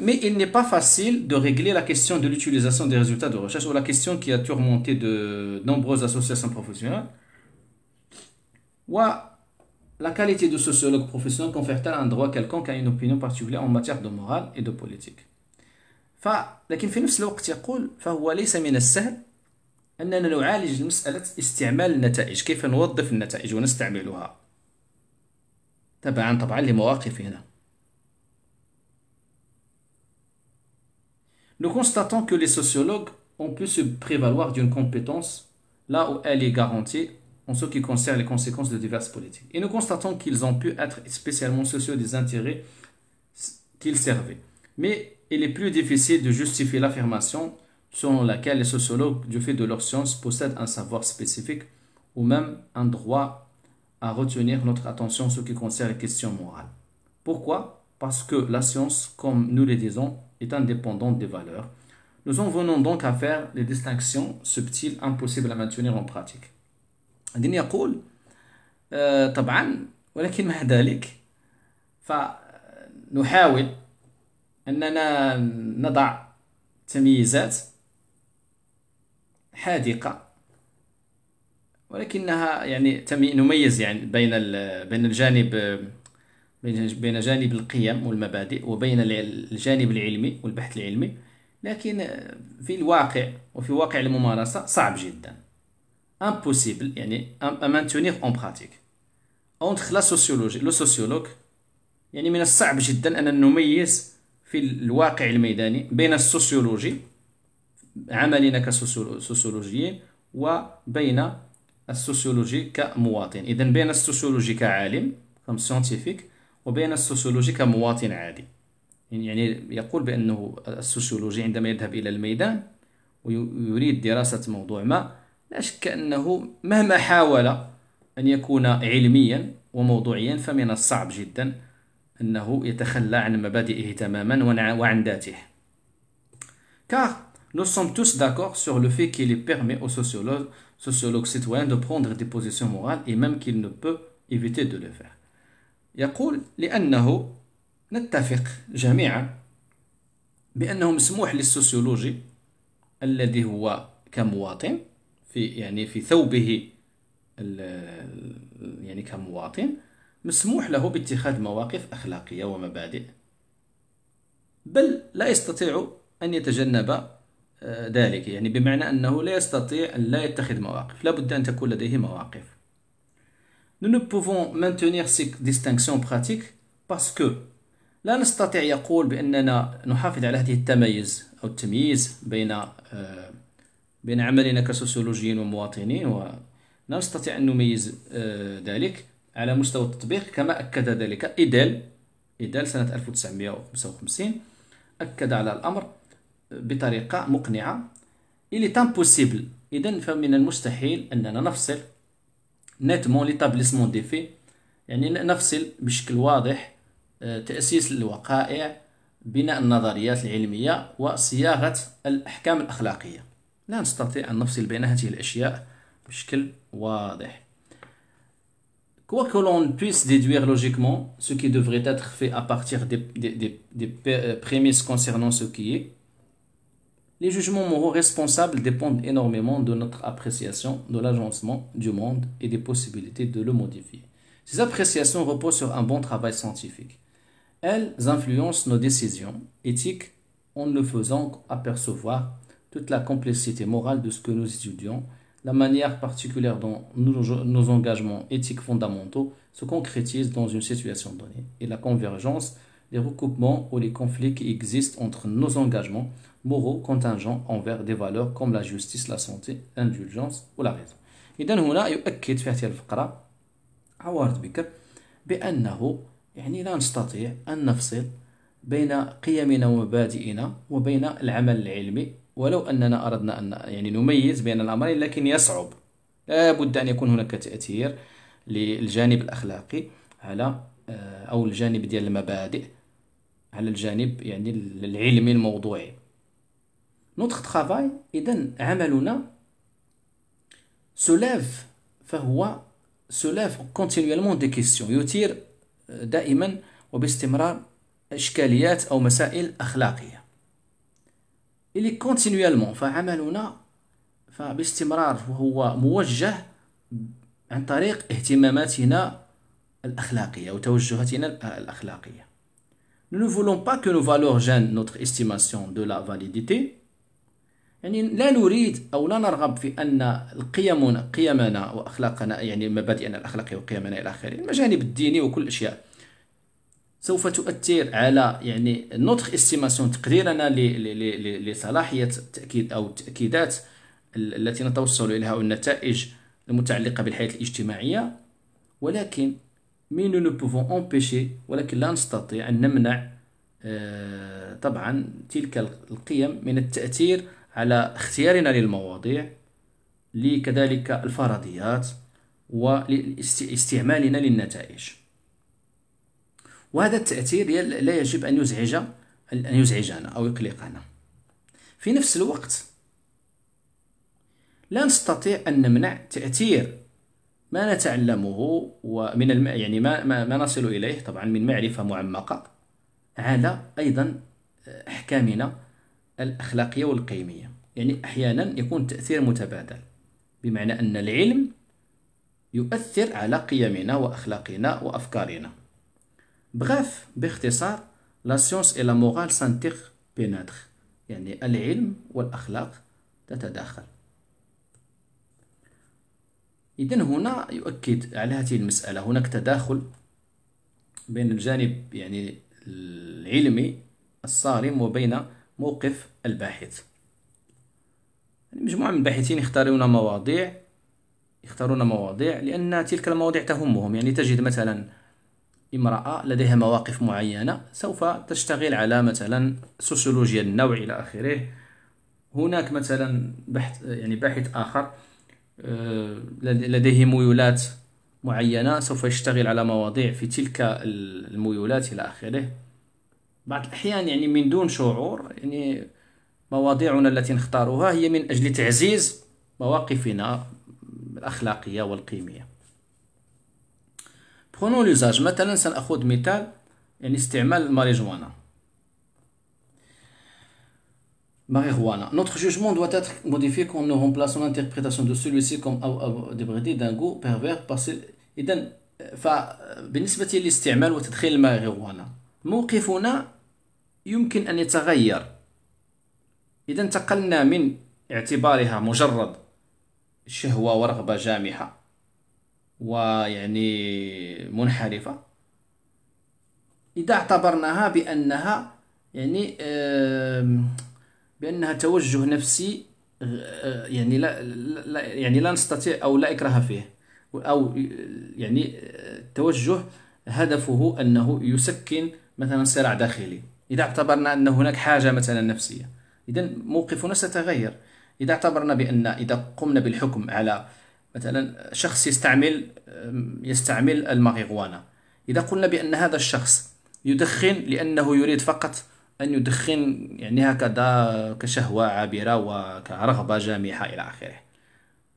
mais il n'est pas facile de régler la question de l'utilisation des résultats de recherche ou la question qui a tourmenté de nombreuses associations professionnelles. La qualité de sociologue professionnel confère-t-elle un droit quelconque à une opinion particulière en matière de morale et de politique فلكن في نفس الوقت يقول فهو ليس من السهل أننا نعالج مسألة استعمال النتائج كيف نوظف النتائج ونستعملها تبعا طبعا لمواقفنا Nous constatons que les sociologues ont pu se prévaloir d'une compétence là où elle est garantie en ce qui concerne les conséquences de diverses politiques. Et nous constatons qu'ils ont pu être spécialement sociaux des intérêts qu'ils servaient. Mais il est plus difficile de justifier l'affirmation selon laquelle les sociologues, du fait de leur science, possèdent un savoir spécifique ou même un droit à retenir notre attention en ce qui concerne les questions morales. Pourquoi Parce que la science, comme nous le disons, est indépendante des valeurs. Nous en venons donc à faire des distinctions subtiles impossibles à maintenir en pratique. دين يقول آه، طبعا ولكن مع ذلك فنحاول أننا نضع تمييزات حادقة ولكنها يعني نميز يعني بين بين الجانب بين جانب القيم والمبادئ وبين الجانب العلمي والبحث العلمي لكن في الواقع وفي واقع الممارسة صعب جدا impossible يعني à maintenir en pratique entre la sociologie le sociologue يعني من الصعب جدا أن نميز في الواقع الميداني بين السوسيولوجي عملنا كسوسيولوجيين وبين السوسيولوجي كمواطن إذا بين السوسيولوجي كعالم كم ساينتيفيك وبين السوسيولوجي كمواطن عادي يعني يقول بأنه السوسيولوجي عندما يذهب إلى الميدان ويريد دراسة موضوع ما لا شك أنه مهما حاول أن يكون علميا وموضوعيا فمن الصعب جدا أنه يتخلى عن مبادئه تماما وعن ذاته car nous sommes tous d'accord sur le fait qu'il permet aux sociologues, sociologues citoyens de prendre des positions morales et même qu'il ne peut éviter de le faire. يقول لأنه نتفق جميعا بأنه مسموح للسوسيولوجي الذي هو كمواطن في يعني في ثوبه يعني كمواطن مسموح له باتخاذ مواقف أخلاقية ومبادئ بل لا يستطيع أن يتجنب آه، ذلك يعني بمعنى أنه لا يستطيع أن لا يتخذ مواقف لابد أن تكون لديه مواقف Nous ne pouvons maintenir ces distinctions pratiques parce que لا نستطيع يقول بأننا نحافظ على هذه التميز أو التمييز بين آه، بين عملنا كسوسيولوجيين ومواطنين ولا نستطيع أن نميز آه، ذلك على مستوى التطبيق كما أكد ذلك إيدال إيدال سنة 1955 أكد على الأمر آه، بطريقة مقنعة إلي تامبوسيبل إذا فمن المستحيل أننا نفصل نيتمون ليتابليسمون دي في يعني نفصل بشكل واضح آه، تأسيس الوقائع بناء النظريات العلمية وصياغة الأحكام الأخلاقية لا Quoi que l'on puisse déduire logiquement ce qui devrait être fait à partir des, des euh, prémices concernant ce qui est, les jugements moraux responsables dépendent énormément de notre appréciation de l'agencement du monde et des possibilités de le modifier. Ces appréciations reposent sur un bon travail scientifique. Elles influencent nos décisions éthiques en ne faisant apercevoir toute la complexité morale de ce que nous étudions, la manière particulière dont nos, engagements éthiques fondamentaux se concrétisent dans une situation donnée, et la convergence, les recoupements ou les conflits qui existent entre nos engagements moraux contingents envers des valeurs comme la justice, la santé, l'indulgence ou la raison. إذا هنا يؤكد في هذه الفقرة عوارض بأنه يعني لا نستطيع أن نفصل بين قيمنا ومبادئنا وبين العمل العلمي ولو أننا أردنا أن يعني نميز بين الأمرين لكن يصعب لا بد أن يكون هناك تأثير للجانب الأخلاقي على آه، أو الجانب ديال المبادئ على الجانب يعني العلمي الموضوعي نوتخ ترافاي إذا عملنا سلاف فهو سلاف كونتينيوالمون دي كيستيون يثير آه، دائما وباستمرار إشكاليات أو مسائل أخلاقية اللي كونتينيوالمون فعملنا فباستمرار هو موجه عن طريق اهتماماتنا الأخلاقية وتوجهاتنا الأخلاقية Nous ne voulons pas que nos valeurs gênent notre estimation de la validité. يعني لا نريد أو لا نرغب في أن القيمنا قيمنا وأخلاقنا يعني مبادئنا الأخلاقية وقيمنا إلى آخره المجانب الديني وكل الأشياء سوف تؤثر على يعني نوتخ استيماسيون تقديرنا لصلاحيه التاكيد او التاكيدات التي نتوصل اليها والنتائج المتعلقه بالحياه الاجتماعيه ولكن مي نو نو بوفون امبيشي ولكن لا نستطيع ان نمنع آه، طبعا تلك القيم من التاثير على اختيارنا للمواضيع لكذلك الفرضيات واستعمالنا للنتائج وهذا التأثير لا يجب أن يزعج أن يزعجنا أو يقلقنا في نفس الوقت لا نستطيع أن نمنع تأثير ما نتعلمه ومن الم... يعني ما... ما ما نصل إليه طبعا من معرفة معمقة على أيضا آه، أحكامنا الأخلاقية والقيمية يعني أحيانا يكون تأثير متبادل بمعنى أن العلم يؤثر على قيمنا وأخلاقنا وأفكارنا بغاف باختصار, لا سيونس اي لا مورال سانتيغ s'interpénètrent. يعني العلم والأخلاق تتداخل. إذا هنا يؤكد على هذه المسألة هناك تداخل بين الجانب يعني العلمي الصارم وبين موقف الباحث يعني مجموعة من الباحثين يختارون مواضيع يختارون مواضيع لأن تلك المواضيع تهمهم يعني تجد مثلا امرأة لديها مواقف معينة سوف تشتغل على مثلا سوسيولوجيا النوع إلى آخره هناك مثلا بحث يعني باحث آخر آه، لديه ميولات معينة سوف يشتغل على مواضيع في تلك الميولات إلى آخره بعض الأحيان يعني من دون شعور يعني مواضيعنا التي نختارها هي من أجل تعزيز مواقفنا الأخلاقية والقيمية بخونو لوزاج مثلا سنأخذ مثال يعني استعمال الماريجوانا جوجمون دو jugement doit être modifié quand nous remplaçons l'interprétation de celui او comme débridé d'un goût pervers parce إذا فبالنسبة euh, euh, لاستعمال وتدخيل الماريجوانا موقفنا يمكن أن يتغير إذا انتقلنا من اعتبارها مجرد شهوة ورغبة جامحة ويعني منحرفة إذا اعتبرناها بأنها يعني بأنها توجه نفسي آه، يعني لا, لا يعني لا نستطيع أو لا إكراه فيه أو يعني آه، توجه هدفه أنه يسكن مثلا صراع داخلي إذا اعتبرنا أن هناك حاجة مثلا نفسية إذا موقفنا سيتغير إذا اعتبرنا بأن إذا قمنا بالحكم على مثلا شخص يستعمل يستعمل الماريجوانا اذا قلنا بان هذا الشخص يدخن لانه يريد فقط ان يدخن يعني هكذا كشهوه عابره وكرغبه جامحه الى اخره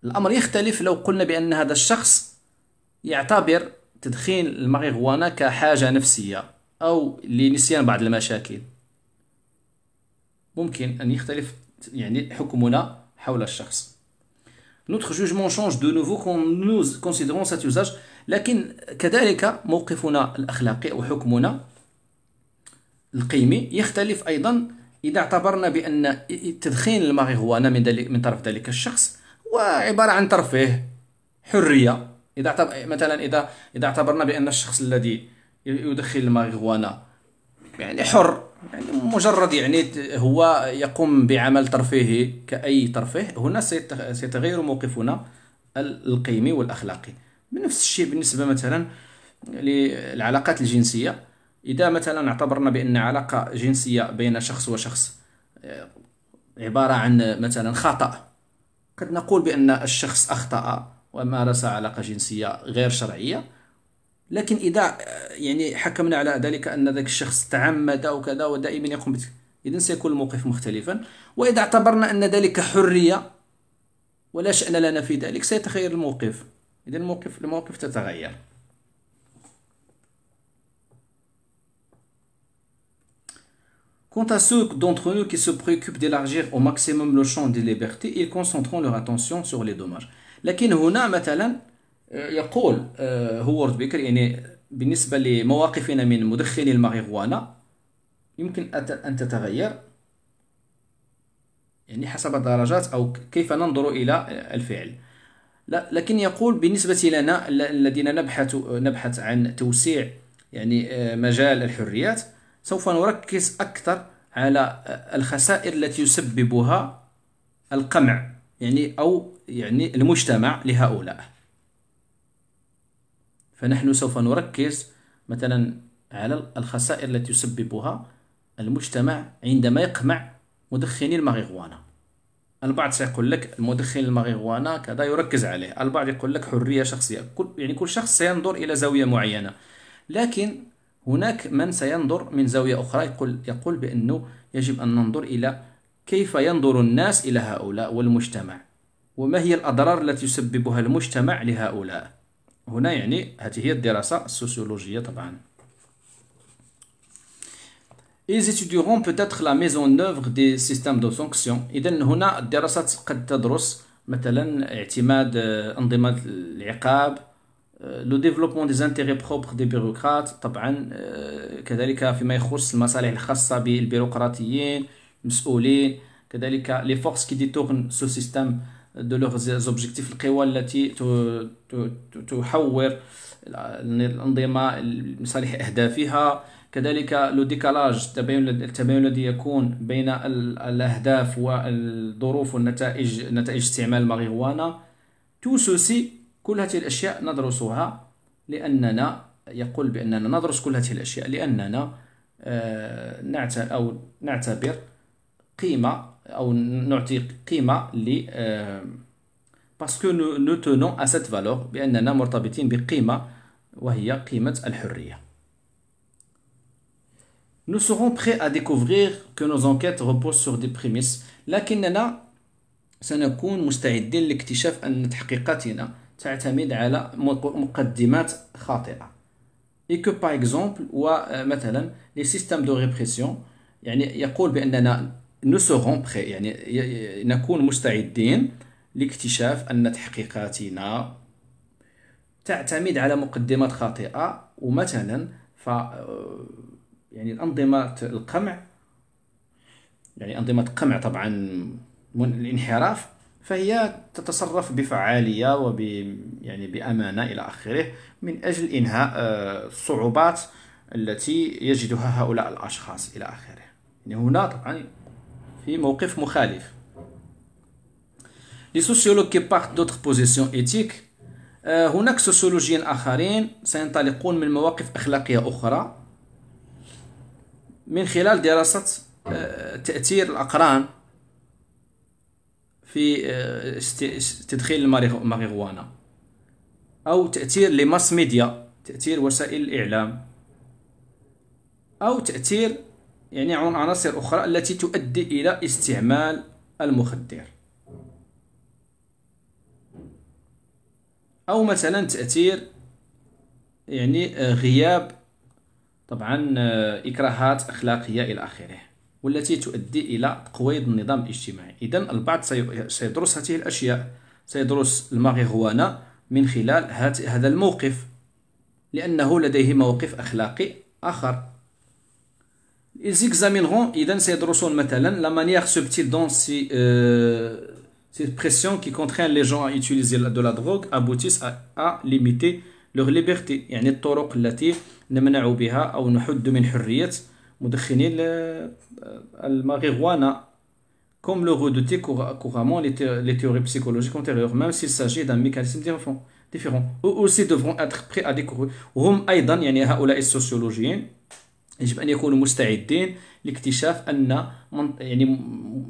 الامر يختلف لو قلنا بان هذا الشخص يعتبر تدخين الماريجوانا كحاجه نفسيه او لنسيان بعض المشاكل ممكن ان يختلف يعني حكمنا حول الشخص notre jugement change de nouveau quand nous considérons cet usage لكن كذلك موقفنا الأخلاقي أو حكمنا القيمي يختلف أيضا إذا اعتبرنا بأن تدخين الماريجوانا من, من طرف ذلك الشخص هو عبارة عن ترفيه حرية إذا اعتبر مثلا إذا إذا اعتبرنا بأن الشخص الذي يدخن الماريجوانا يعني حر يعني مجرد يعني هو يقوم بعمل ترفيهي كأي ترفيه هنا سيتغير موقفنا القيمي والأخلاقي بنفس الشيء بالنسبة مثلا للعلاقات الجنسية إذا مثلا اعتبرنا بأن علاقة جنسية بين شخص وشخص آه، عبارة عن مثلا خطأ قد نقول بأن الشخص أخطأ ومارس علاقة جنسية غير شرعية لكن إذا يعني حكمنا على ذلك أن ذاك الشخص تعمد أو كذا ودائما يقوم بتلك إذا سيكون الموقف مختلفا وإذا اعتبرنا أن ذلك حرية ولا شأن لنا في ذلك سيتغير الموقف إذا الموقف المواقف تتغير Quant à ceux d'entre nous qui se préoccupent d'élargir au maximum le champ des libertés, ils concentreront leur attention sur les dommages. لكن هنا مثلا يقول آه، هوارد بيكر يعني بالنسبة لمواقفنا من مدخني الماريجوانا يمكن أن تتغير يعني حسب الدرجات أو كيف ننظر إلى آه، الفعل لا لكن يقول بالنسبة لنا الذين نبحث نبحث عن توسيع يعني آه، مجال الحريات سوف نركز أكثر على الخسائر التي يسببها القمع يعني أو يعني المجتمع لهؤلاء فنحن سوف نركز مثلا على الخسائر التي يسببها المجتمع عندما يقمع مدخني الماريجوانا البعض سيقول لك المدخن الماريجوانا كذا يركز عليه البعض يقول لك حرية شخصية كل يعني كل شخص سينظر إلى زاوية معينة لكن هناك من سينظر من زاوية أخرى يقول يقول بأنه يجب أن ننظر إلى كيف ينظر الناس إلى هؤلاء والمجتمع وما هي الأضرار التي يسببها المجتمع لهؤلاء هنا يعني هذه هي الدراسة السوسيولوجية طبعا Ils étudieront peut-être la mise en œuvre des systèmes de sanctions. إذا هنا الدراسات قد تدرس مثلا اعتماد آه، أنظمة العقاب لو ديفلوبمون دي زانتيغي بروبر دي بيروقراط طبعا آه، كذلك فيما يخص المصالح الخاصة بالبيروقراطيين مسؤولين كذلك لي فورس كي ديتورن سو سيستيم دو لوغ زوبجيكتيف القوى التي تحور الأنظمة لصالح أهدافها كذلك لو ديكالاج التباين التباين الذي يكون بين الأهداف والظروف والنتائج نتائج استعمال الماريجوانا تو سوسي كل هذه الأشياء ندرسها لأننا يقول بأننا ندرس كل هذه الأشياء لأننا آه، نعتبر أو نعتبر قيمة او نعطي قيمه ل باسكو نو تونون ا سيت فالور باننا مرتبطين بقيمه وهي قيمه الحريه نو سورون بري ا découvrir كو نو زونكيت ريبوز سور دي بريميس لكننا سنكون مستعدين لاكتشاف أن تحقيقاتنا تعتمد على مقدمات خاطئة. اي كو باغ اكزومبل ومثلا, لي سيستيم دو ريبريسيون يعني يقول بأننا نو سوغون بري يعني نكون مستعدين لاكتشاف ان تحقيقاتنا تعتمد على مقدمات خاطئه ومثلا ف يعني انظمه القمع يعني انظمه قمع طبعا من الانحراف فهي تتصرف بفعاليه وب يعني بامانه الى اخره من اجل انهاء آه، الصعوبات التي يجدها هؤلاء الاشخاص الى اخره يعني هنا طبعا في موقف مخالف لي سوسيولوج كي بارت دوتر بوزيسيون ايتيك هناك سوسيولوجيين آخرين سينطلقون من مواقف أخلاقية أخرى من خلال دراسة آه، تأثير الأقران في آه، تدخيل الماريجوانا أو تأثير لماس ميديا تأثير وسائل الإعلام أو تأثير يعني عناصر أخرى التي تؤدي إلى استعمال المخدر أو مثلا تأثير يعني غياب طبعا إكراهات أخلاقية إلى آخره والتي تؤدي إلى تقويض النظام الاجتماعي إذا البعض سيدرس هذه الأشياء سيدرس الماريجوانا من خلال هذا الموقف لأنه لديه موقف أخلاقي آخر ils examineront la manière subtile dont ces, euh, pressions qui contraignent les gens à utiliser de la drogue aboutissent à, limiter leur liberté. يعني الطرق التي نمنع comme le redoutent couramment les, théories psychologiques antérieures, même s'il s'agit d'un mécanisme différent. Eux aussi devront être prêts à découvrir. يعني hum, هؤلاء يجب ان يكونوا مستعدين لاكتشاف ان من يعني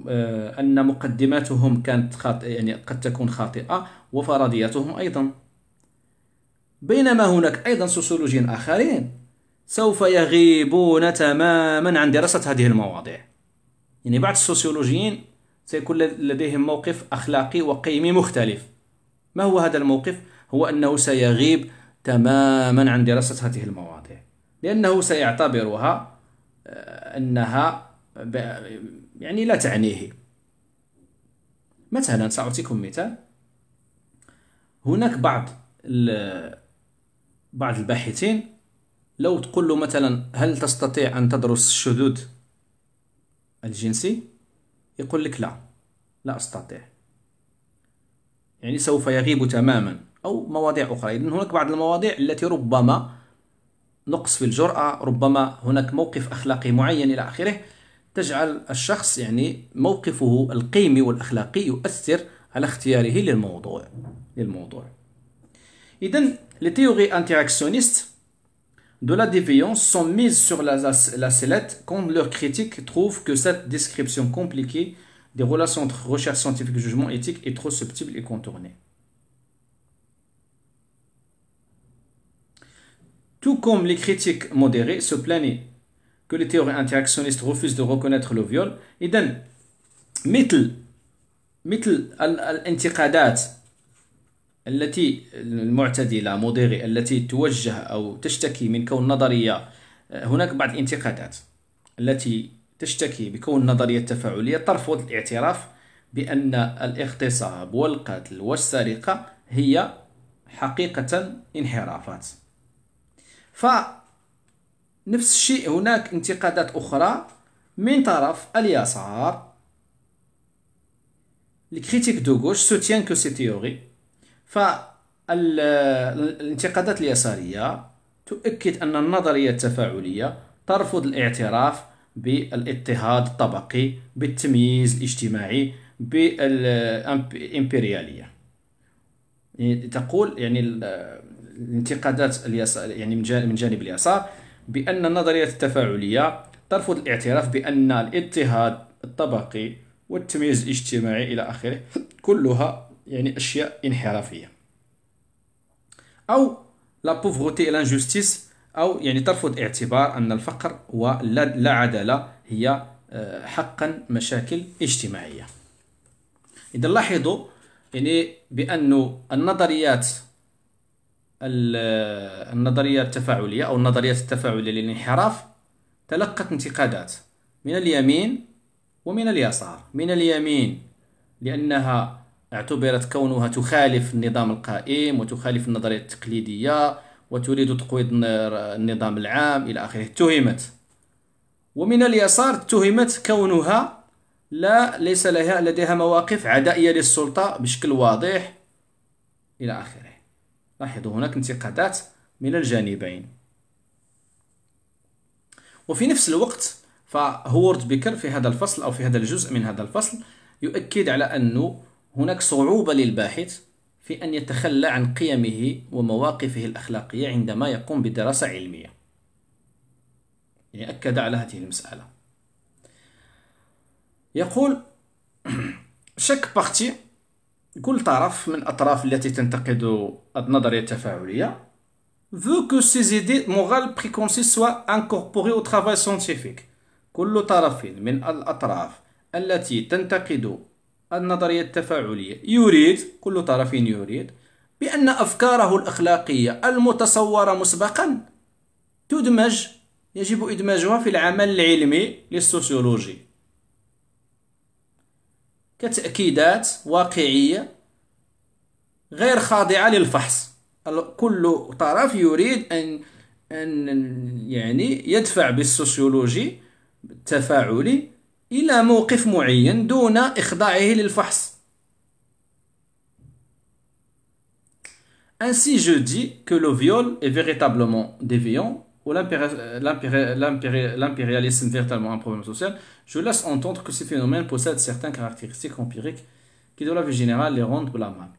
آه، ان مقدماتهم كانت خاطئه يعني قد تكون خاطئه وفرضياتهم ايضا بينما هناك ايضا سوسيولوجيين اخرين سوف يغيبون تماما عن دراسه هذه المواضيع يعني بعض السوسيولوجيين سيكون لديهم موقف اخلاقي وقيمي مختلف ما هو هذا الموقف هو انه سيغيب تماما عن دراسه هذه المواضيع لأنه سيعتبرها آه، أنها يعني لا تعنيه مثلا سأعطيكم مثال هناك بعض بعض الباحثين لو تقول له مثلا هل تستطيع أن تدرس الشذوذ الجنسي يقول لك لا لا أستطيع يعني سوف يغيب تماما أو مواضيع أخرى إذن هناك بعض المواضيع التي ربما نقص في الجرأة ربما هناك موقف أخلاقي معين إلى آخره تجعل الشخص يعني موقفه القيمي والأخلاقي يؤثر على اختياره للموضوع للموضوع إذا les théories interactionnistes de la déviance sont mises sur la, la, la sellette quand leurs critiques trouvent que cette description compliquée des relations entre recherche scientifique et jugement éthique est trop subtile et contournée. Tout comme les critiques modérées se plaignent que les théories interactionnistes refusent de reconnaître le viol, et donc, مثل مثل الانتقادات التي المعتدلة موديري التي توجه أو تشتكي من كون نظرية هناك بعض الانتقادات التي تشتكي بكون النظرية التفاعلية ترفض الاعتراف بأن الاغتصاب والقتل والسرقة هي حقيقة انحرافات فنفس الشيء هناك انتقادات أخرى من طرف اليسار لكريتيك دو غوش سوتيان كو سي تيوري فالانتقادات اليسارية تؤكد أن النظرية التفاعلية ترفض الاعتراف بالاضطهاد الطبقي بالتمييز الاجتماعي بالإمبريالية يعني تقول يعني الانتقادات اليسار يعني من جانب اليسار بان النظريه التفاعليه ترفض الاعتراف بان الاضطهاد الطبقي والتمييز الاجتماعي الى اخره كلها يعني اشياء انحرافيه او لا بوفغوتي لانجوستيس او يعني ترفض اعتبار ان الفقر ولا عداله هي آه، حقا مشاكل اجتماعيه اذا لاحظوا يعني بانه النظريات النظرية التفاعلية أو النظريات التفاعلية للانحراف تلقت انتقادات من اليمين ومن اليسار من اليمين لأنها اعتبرت كونها تخالف النظام القائم وتخالف النظرية التقليدية وتريد تقويض النظام العام إلى آخره اتهمت ومن اليسار اتهمت كونها لا ليس لها لديها مواقف عدائية للسلطة بشكل واضح إلى آخره لاحظوا هناك انتقادات من الجانبين وفي نفس الوقت فهوارد بيكر في هذا الفصل أو في هذا الجزء من هذا الفصل يؤكد على أنه هناك صعوبة للباحث في أن يتخلى عن قيمه ومواقفه الأخلاقية عندما يقوم بدراسة علمية يعني أكد على هذه المسألة يقول chaque partie كل طرف من الأطراف التي تنتقد النظرية التفاعلية فو كو ses idées morales préconçues soient incorporées au travail كل طرف من الأطراف التي تنتقد النظرية التفاعلية يريد كل طرف يريد بأن أفكاره الأخلاقية المتصورة مسبقا تدمج يجب إدماجها في العمل العلمي للسوسيولوجي كتأكيدات واقعية غير خاضعة للفحص كل طرف يريد أن أن يعني يدفع بالسوسيولوجي التفاعلي إلى موقف معين دون إخضاعه للفحص Ainsi je dis que le viol est véritablement déviant ou l'impérialisme véritablement un problème social, je laisse entendre que ces phénomènes possèdent certaines caractéristiques empiriques qui, de la vue générale, les rendent blâmables.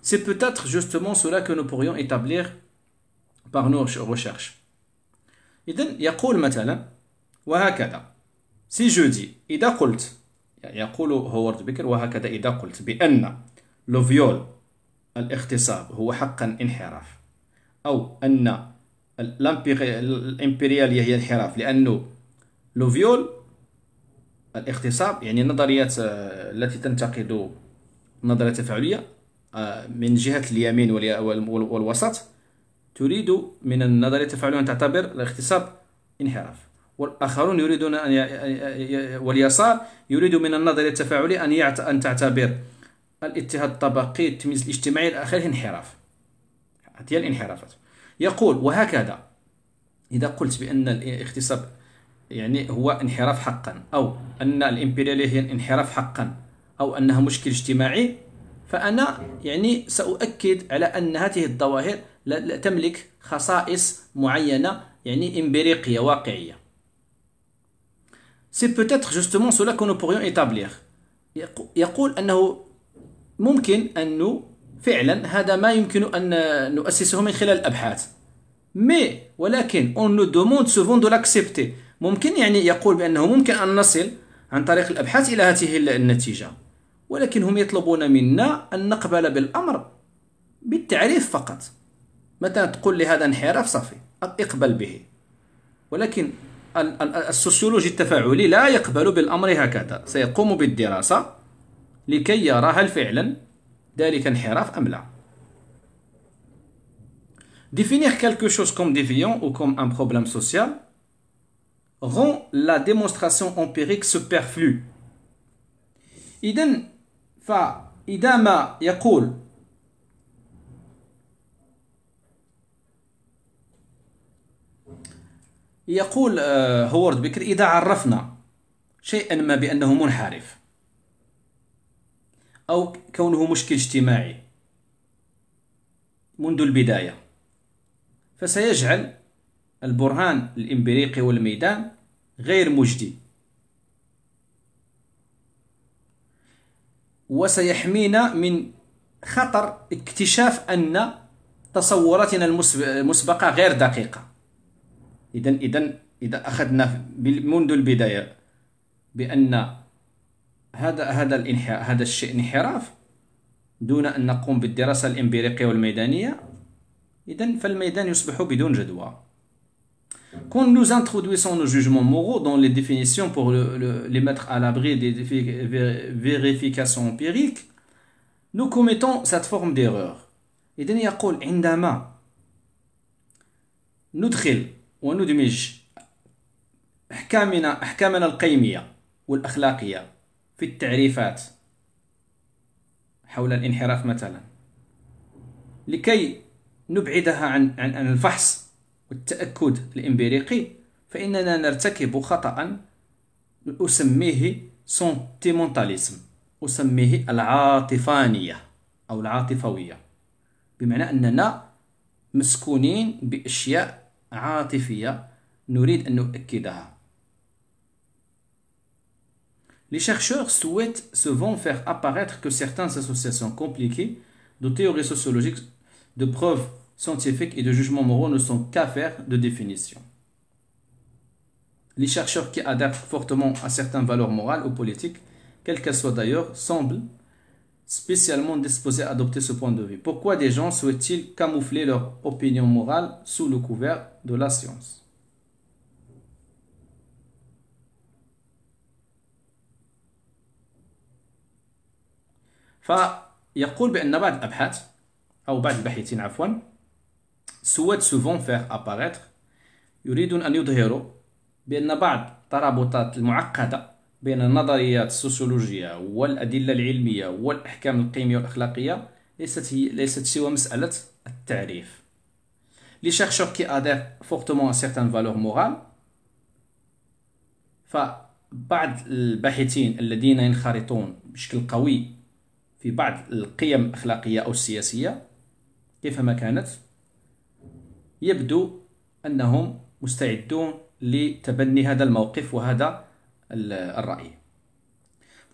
C'est peut-être justement cela que nous pourrions établir par nos recherches. إذن يقول مثلا قلت الامبرياليه هي انحراف لانه لو فيول الاغتصاب يعني النظريات آه، التي تنتقد النظريه التفاعليه آه، من جهه اليمين والوسط تريد من النظريه التفاعليه ان تعتبر الاغتصاب انحراف والاخرون يريدون ان ي... واليسار يريد من النظريه التفاعليه ان يعت... ان تعتبر الاضطهاد الطبقي التمييز الاجتماعي الاخر انحراف هي الانحرافات يقول وهكذا إذا قلت بأن الاغتصاب يعني هو انحراف حقا أو أن الإمبريالية هي انحراف حقا أو أنها مشكل اجتماعي فأنا يعني سأؤكد على أن هذه الظواهر لا تملك خصائص معينة يعني إمبريقية واقعية سي peut-être justement cela que nous pourrions établir. يقول أنه ممكن أن فعلا هذا ما يمكن أن نؤسسه من خلال الأبحاث مي ولكن اون نو دوموند سوفون دو لاكسبتي ممكن يعني يقول بأنه ممكن أن نصل عن طريق الأبحاث إلى هذه النتيجة ولكن هم يطلبون منا أن نقبل بالأمر بالتعريف فقط مثلا تقول لي هذا انحراف صافي اقبل به ولكن السوسيولوجي التفاعلي لا يقبل بالأمر هكذا سيقوم بالدراسة لكي يرى هل فعلا ذلك انحراف أم لا Définir quelque chose comme déviant ou comme un problème social rend la démonstration empirique superflue. إذن فإذا ما يقول يقول هوارد بكر إذا عرفنا شيئا ما بأنه منحرف أو كونه مشكل اجتماعي منذ البداية فسيجعل البرهان الإمبريقي والميدان غير مجدي وسيحمينا من خطر اكتشاف أن تصوراتنا المسبقة غير دقيقة إذا إذا إذا أخذنا منذ البداية بأن هذا هذا الانحراف هذا الشيء انحراف دون ان نقوم بالدراسه الامبيريقيه والميدانيه اذا فالميدان يصبح بدون جدوى quand nous introduisons nos jugements moraux dans les définitions pour le, le, les mettre à l'abri des vérifications empiriques, nous commettons cette forme d'erreur. إذن يقول عندما ندخل وندمج أحكامنا أحكامنا القيمية والأخلاقية في التعريفات حول الانحراف مثلا لكي نبعدها عن عن الفحص والتأكد الإمبريقي فإننا نرتكب خطأ أسميه سنتيمونتاليزم أسميه العاطفانية أو العاطفوية بمعنى أننا مسكونين بأشياء عاطفية نريد أن نؤكدها Les chercheurs souhaitent souvent faire apparaître que certaines associations compliquées de théories sociologiques, de preuves scientifiques et de jugements moraux ne sont qu'affaires de définition. Les chercheurs qui adaptent fortement à certaines valeurs morales ou politiques, quelles qu'elles soient d'ailleurs, semblent spécialement disposés à adopter ce point de vue. Pourquoi des gens souhaitent-ils camoufler leur opinion morale sous le couvert de la science فيقول بأن بعض الأبحاث أو بعض الباحثين عفوا سواد سوفون فيغ أباريتر يريدون أن يظهروا بأن بعض الترابطات المعقدة بين النظريات السوسيولوجية والأدلة العلمية والأحكام القيمية والأخلاقية ليست هي ليست سوى مسألة التعريف لي شيرشور كي أدير ا سيغتان فالور مورال فبعض الباحثين الذين ينخرطون بشكل قوي في بعض القيم الأخلاقية أو السياسية كيفما كانت يبدو أنهم مستعدون لتبني هذا الموقف وهذا الرأي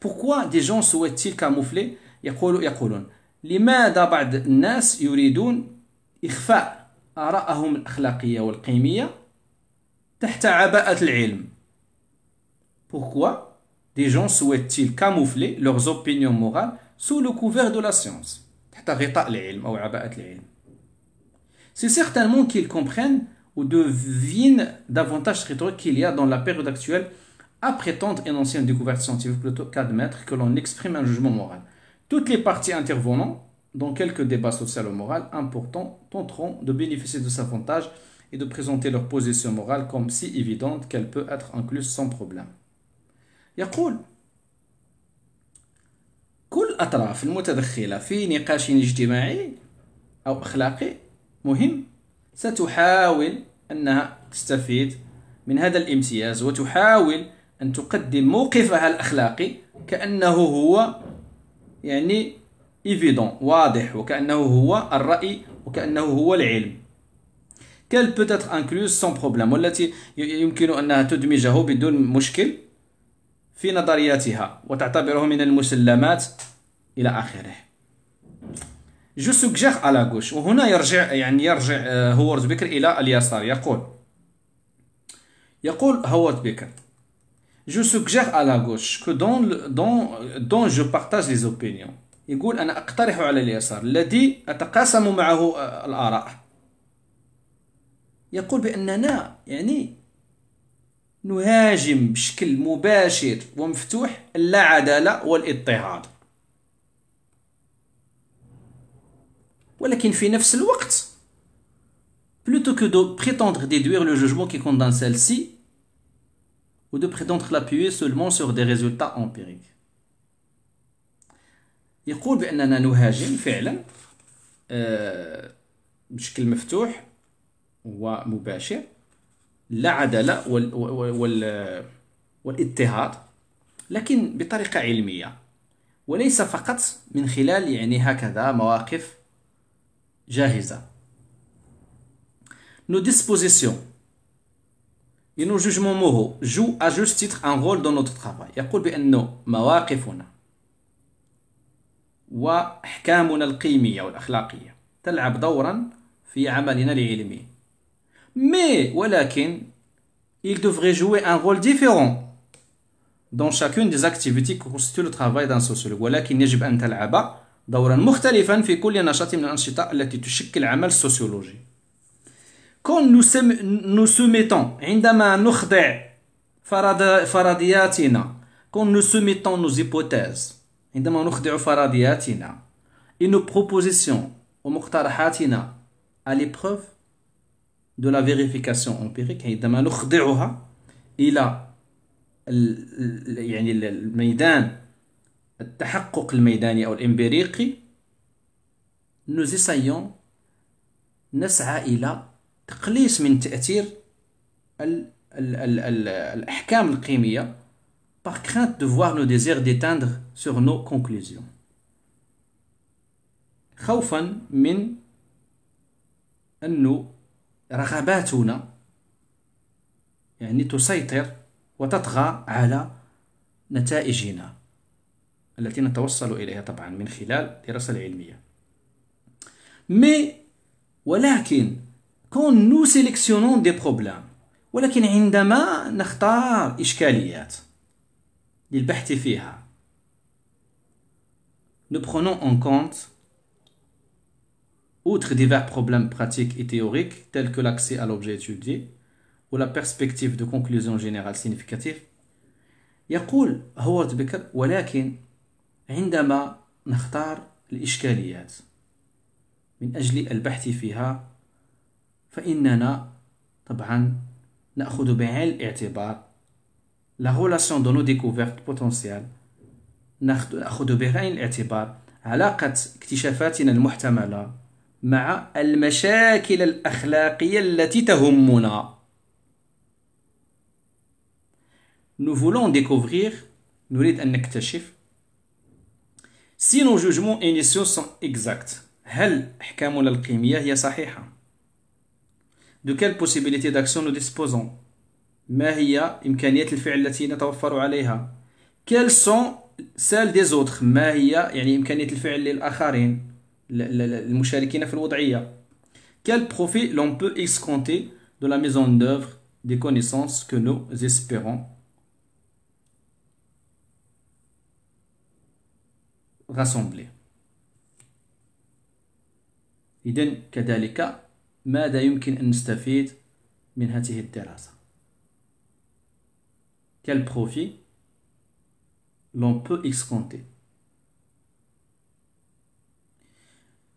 Pourquoi دي جون souhaitent كاموفلي يقول يقولوا يقولون لماذا بعض الناس يريدون إخفاء آراءهم الأخلاقية والقيمية تحت عباءة العلم Pourquoi دي جون souhaitent كاموفلي لوغ زوبينيون مورال sous le couvert de la science. C'est certainement qu'ils comprennent ou devinent davantage rhétorique qu'il y a dans la période actuelle à prétendre énoncer une découverte scientifique plutôt qu'admettre que l'on exprime un jugement moral. Toutes les parties intervenant dans quelques débats sociaux ou moraux importants tenteront de bénéficier de cet avantage et de présenter leur position morale comme si évidente qu'elle peut être incluse sans problème. Yaqul كل الأطراف المتدخلة في نقاش اجتماعي أو أخلاقي مهم ستحاول أنها تستفيد من هذا الامتياز وتحاول أن تقدم موقفها الأخلاقي كأنه هو يعني إيفيدون واضح وكأنه هو الرأي وكأنه هو العلم كال peut انكلوز سون sans والتي يمكن أنها تدمجه بدون مشكل في نظرياتها وتعتبره من المسلمات إلى آخره جو سوجيغ على غوش وهنا يرجع يعني يرجع آه، هوارد بيكر إلى اليسار يقول يقول هوارد بيكر جو سوجيغ على غوش كو دون دون دون جو بارتاج لي زوبينيون يقول أنا أقترح على اليسار الذي أتقاسم معه آه، الآراء. يقول بأننا يعني nous نهاجم بشكل مباشر ومفتوح اللا عدالة والاضطهاد Mais في نفس الوقت plutôt que de prétendre déduire le jugement qui condamne celle-ci ou de prétendre l'appuyer seulement sur des résultats empiriques. يقول بأننا نهاجم فعلا بشكل مفتوح ومباشر لا وال وال والاضطهاد لكن بطريقه علميه وليس فقط من خلال يعني هكذا مواقف جاهزه نو ديسبوزيسيون ينو جوجمون موهو جو اجوست تيتر ان رول دون نوتر ترافاي يقول بأن مواقفنا وأحكامنا القيمية والأخلاقية تلعب دورا في عملنا العلمي Mais, ولكن, il devrait jouer un rôle différent dans chacune des activités qui constituent le travail d'un sociologue. ولكن يجب أن تلعب دورا مختلفا في كل نشاط من الأنشطة التي تشكل عمل السوسيولوجي. Quand nous nous soumettons عندما نخضع فرضياتنا quand nous soumettons nos hypothèses عندما نخضع فرضياتنا et nos propositions ومقترحاتنا à l'épreuve دو لا فيريفيكاسيون امبيريك عندما نخضعها الى يعني الميدان التحقق الميداني او الامبيريقي نوزيسايون نسعى الى تقليص من تاثير الـ الـ الـ الـ الاحكام القيميه par crainte de voir nos désirs déteindre sur nos conclusions خوفا من انه رغباتنا يعني تسيطر وتطغى على نتائجنا التي نتوصل إليها طبعا من خلال الدراسة العلمية مي ولكن كون نو سيليكسيونون دي بروبلام ولكن عندما نختار إشكاليات للبحث فيها نو prenons اون كونت outre divers problèmes pratiques et théoriques tels que l'accès à l'objet étudié ou la perspective de conclusion générale significative يقول هوارد بيكر ولكن عندما نختار الإشكاليات من أجل البحث فيها فإننا طبعا نأخذ بعين الاعتبار لا relation de nos découvertes potentielles نأخذ بعين الاعتبار علاقة اكتشافاتنا المحتملة مع المشاكل الأخلاقية التي تهمنا nous voulons découvrir نريد أن نكتشف si nos jugements initiaux sont exacts هل أحكامنا القيمية هي صحيحة de quelle possibilité d'action nous disposons ما هي إمكانيات الفعل التي نتوفر عليها quelles sont celles des autres ما هي يعني إمكانية الفعل للآخرين Quel profit l'on peut escompter de la maison d'œuvre des connaissances que nous espérons rassembler إذن كذلك ماذا يمكن أن نستفيد من هذه الدراسة Quel profit l'on peut escompter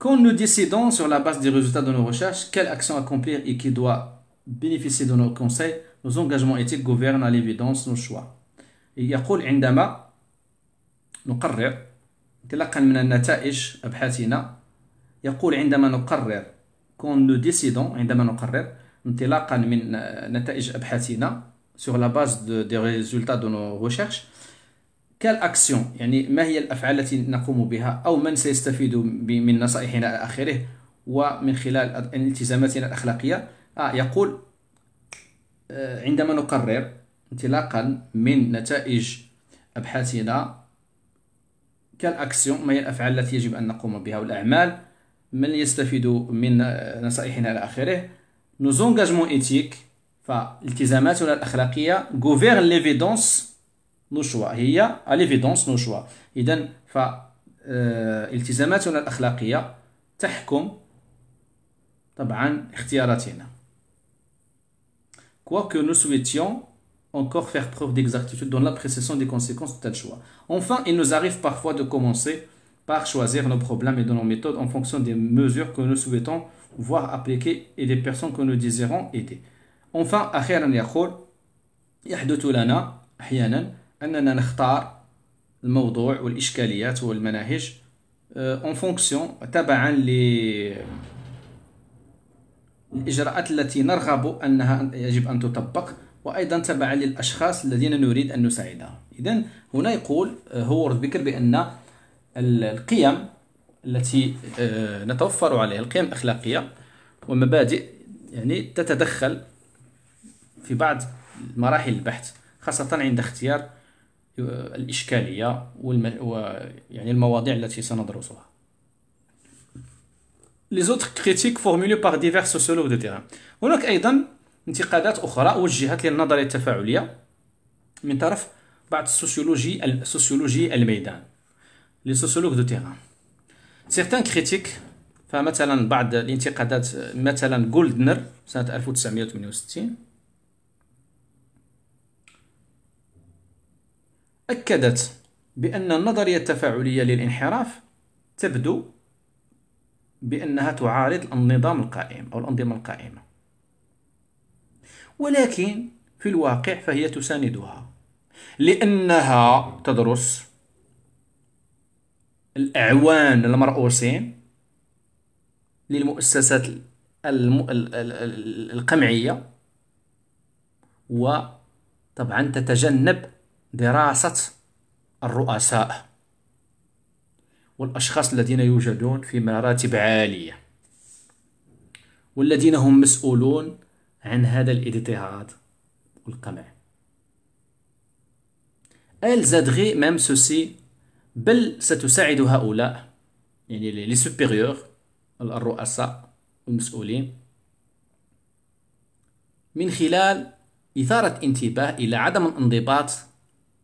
Quand nous décidons sur la base des résultats de nos recherches quelle action accomplir et qui doit bénéficier de nos conseils, nos engagements éthiques gouvernent à l'évidence nos choix. Et يقول عندما نقرر انطلاقا من النتائج أبحاثنا يقول عندما نقرر quand nous décidons عندما نقرر انطلاقا من نتائج أبحاثنا sur la base de, des résultats de nos recherches كالاكسيون يعني ما هي الافعال التي نقوم بها او من سيستفيد من نصائحنا الى اخره ومن خلال يعني التزاماتنا الاخلاقيه آه يقول آه، عندما نقرر انطلاقا من نتائج ابحاثنا كالاكسيون ما هي الافعال التي يجب ان نقوم بها والاعمال من يستفيد من آه، نصائحنا الى اخره نوزونجاجمون ايتيك فالتزاماتنا الاخلاقيه غوفير ليفيدونس nos choix. a, à l'évidence nos choix. إذا فالتزاماتنا الأخلاقية تحكم طبعا اختياراتنا. que nous souhaitions encore faire preuve d'exactitude dans l'appréciation des conséquences de tel choix. Enfin, il nous arrive parfois de commencer par choisir nos problèmes et de nos méthodes en fonction des mesures que nous souhaitons voir appliquer et des personnes que nous désirons aider. Enfin, أخيرا يحدث لنا اننا نختار الموضوع والاشكاليات والمناهج اون آه، فونكسيون تبعا ل الاجراءات التي نرغب انها يجب ان تطبق وايضا تبعا للاشخاص الذين نريد ان نساعدهم اذا هنا يقول آه، هو بيكر بان القيم التي آه، نتوفر عليها القيم الاخلاقيه ومبادئ يعني تتدخل في بعض مراحل البحث خاصه عند اختيار آه، الإشكالية و... يعني المواضيع التي سندرسها لي autres كريتيك فورمولي بار ديفيرس سوسيولوج دو تيران هناك أيضا انتقادات أخرى وجهت للنظرية التفاعلية من طرف بعض السوسيولوجي السوسيولوجي الميدان لي سوسيولوج دو تيران سيغتان كريتيك فمثلا بعض الانتقادات مثلا جولدنر سنة 1968 أكدت بأن النظرية التفاعلية للانحراف تبدو بأنها تعارض النظام القائم أو الأنظمة القائمة ولكن في الواقع فهي تساندها لأنها تدرس الأعوان المرؤوسين للمؤسسات القمعية وطبعا تتجنب دراسة الرؤساء والأشخاص الذين يوجدون في مراتب عالية والذين هم مسؤولون عن هذا الاضطهاد والقمع زادغي ميم سوسي بل ستساعد هؤلاء يعني لي سوبيريور الرؤساء والمسؤولين من خلال إثارة انتباه إلى عدم الانضباط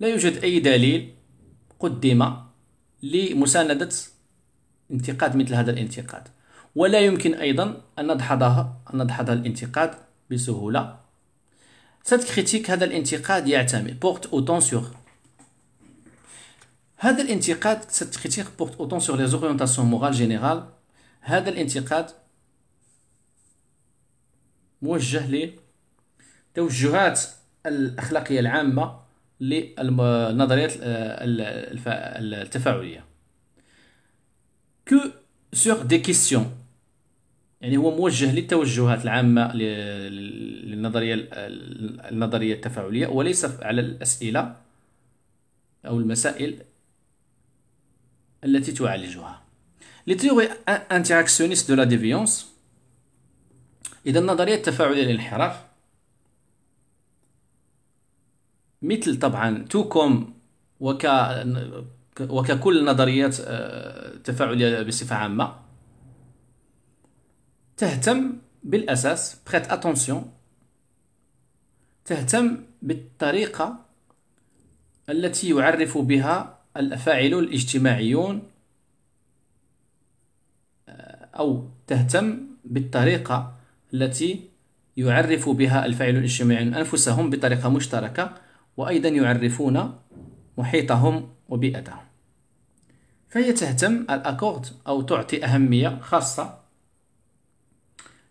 لا يوجد أي دليل قدم لمساندة انتقاد مثل هذا الانتقاد ولا يمكن أيضا أن ندحضها أن ندحض الانتقاد بسهولة سات كريتيك هذا الانتقاد يعتمد بورت autant sur هذا الانتقاد سات كريتيك بورت autant sur لي زوريونتاسيون مورال جينيرال هذا الانتقاد موجه لتوجهات الأخلاقية العامة للنظريات التفاعليه كو سور دي كيسيون يعني هو موجه للتوجهات العامه للنظريه النظريه التفاعليه وليس على الاسئله او المسائل التي تعالجها لي تيوري انتراكسيونيست دو لا ديفيونس اذا النظريه التفاعليه للانحراف مثل طبعا توكوم وك وككل نظريات التفاعلية آه، بصفة عامة تهتم بالأساس بخيت اتونسيون تهتم بالطريقة التي يعرف بها الأفاعلون الاجتماعيون آه، أو تهتم بالطريقة التي يعرف بها الفاعلون الاجتماعيون أنفسهم بطريقة مشتركة وأيضا يعرفون محيطهم وبيئتهم فهي تهتم الأكورد أو تعطي أهمية خاصة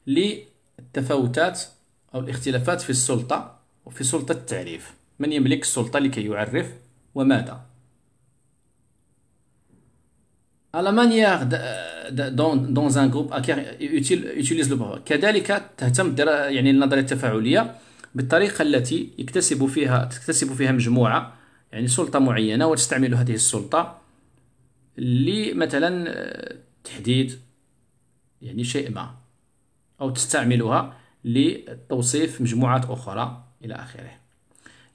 للتفاوتات أو الاختلافات في السلطة وفي سلطة التعريف من يملك السلطة لكي يعرف وماذا على مانيير دون دون ان un كذلك تهتم يعني النظرية التفاعلية بالطريقه التي يكتسب فيها تكتسب فيها مجموعه يعني سلطه معينه وتستعمل هذه السلطه لمثلا آه، تحديد يعني شيء ما او تستعملها لتوصيف مجموعات اخرى الى اخره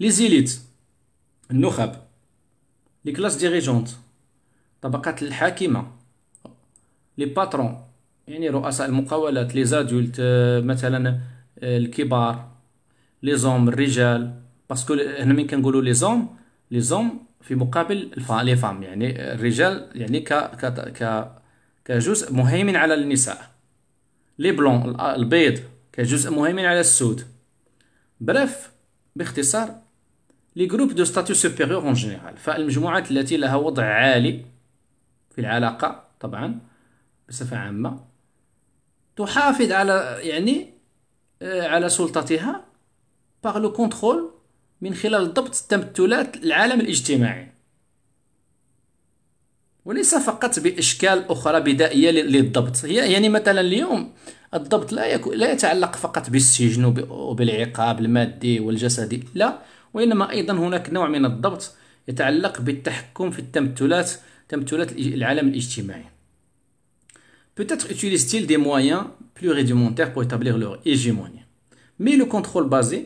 ليزيليت النخب لي كلاس ديريجونت طبقات الحاكمه لي باترون يعني رؤساء المقاولات لي زادولت آه، مثلا آه، الكبار لي زوم الرجال باسكو هنا من كنقولوا لي زوم لي زوم في مقابل لي فام يعني الرجال يعني ك ك ك كجزء مهيمن على النساء لي بلون البيض كجزء مهيمن على السود بريف باختصار لي جروب دو ستاتيو سوبيريور اون جينيرال فالمجموعات التي لها وضع عالي في العلاقه طبعا بصفه عامه تحافظ على يعني على سلطتها باغ لو كونترول من خلال ضبط تمثلات العالم الاجتماعي وليس فقط باشكال اخرى بدائيه للضبط هي يعني مثلا اليوم الضبط لا لا يتعلق فقط بالسجن وبالعقاب المادي والجسدي لا وانما ايضا هناك نوع من الضبط يتعلق بالتحكم في التمثلات تمثلات العالم الاجتماعي Peut-être utilisent-ils des moyens plus rudimentaires pour établir leur hégémonie. Mais le contrôle basé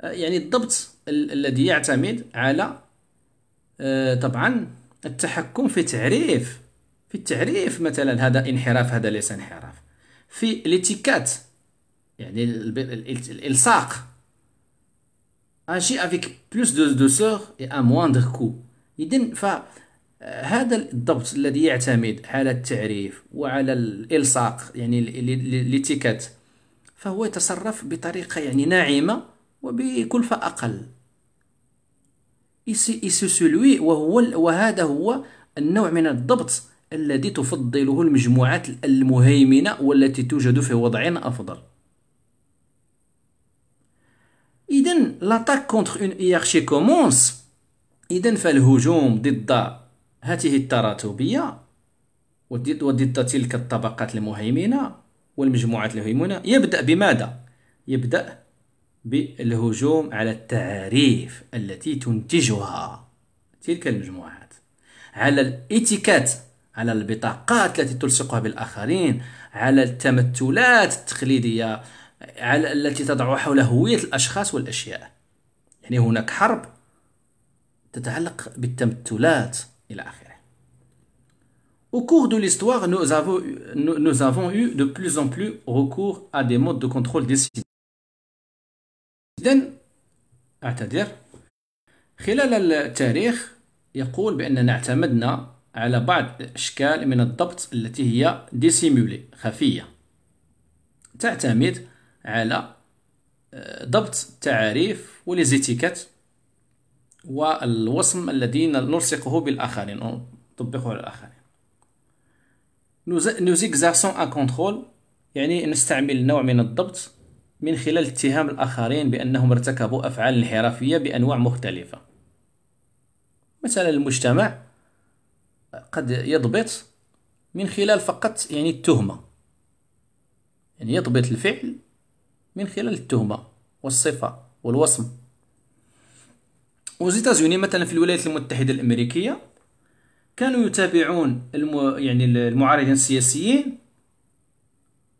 آه، يعني الضبط الذي يعتمد على آه، طبعا التحكم في تعريف في التعريف مثلا هذا انحراف هذا ليس انحراف في الاتيكات يعني الالصاق اجي افيك بلوس دو دوسور اي ا مواندر كو اذا فهذا الضبط الذي يعتمد على التعريف وعلى الالصاق يعني الاتيكات فهو يتصرف بطريقه يعني ناعمه وبكلفة أقل إيسوسولوي وهو وهذا هو النوع من الضبط الذي تفضله المجموعات المهيمنة والتي توجد في وضع أفضل إذا لاتاك كونتر اون إيارشي كومونس إذا فالهجوم ضد هذه التراتبية وضد تلك الطبقات المهيمنة والمجموعات المهيمنة يبدأ بماذا؟ يبدأ بالهجوم على التعاريف التي تنتجها تلك المجموعات على الاتيكات على البطاقات التي تلصقها بالآخرين على التمثلات التقليدية على التي تضع حول هوية الأشخاص والأشياء يعني هناك حرب تتعلق بالتمثلات إلى آخره Au cours de l'histoire, nous avons, nous, nous avons eu de plus en plus recours à des modes de contrôle décidés. جدا أعتذر خلال التاريخ يقول بأننا اعتمدنا على بعض الأشكال من الضبط التي هي ديسيمولي خفية تعتمد على آه، ضبط التعاريف وليزيتيكات والوصم الذي نلصقه بالآخرين نطبقه على الآخرين نوزيكزاسون ان كونترول يعني نستعمل نوع من الضبط من خلال اتهام الآخرين بأنهم ارتكبوا أفعال انحرافية بأنواع مختلفة مثلا المجتمع قد يضبط من خلال فقط يعني التهمة يعني يضبط الفعل من خلال التهمة والصفة والوصم وزيتازوني مثلا في الولايات المتحدة الأمريكية كانوا يتابعون الم... يعني المعارضين السياسيين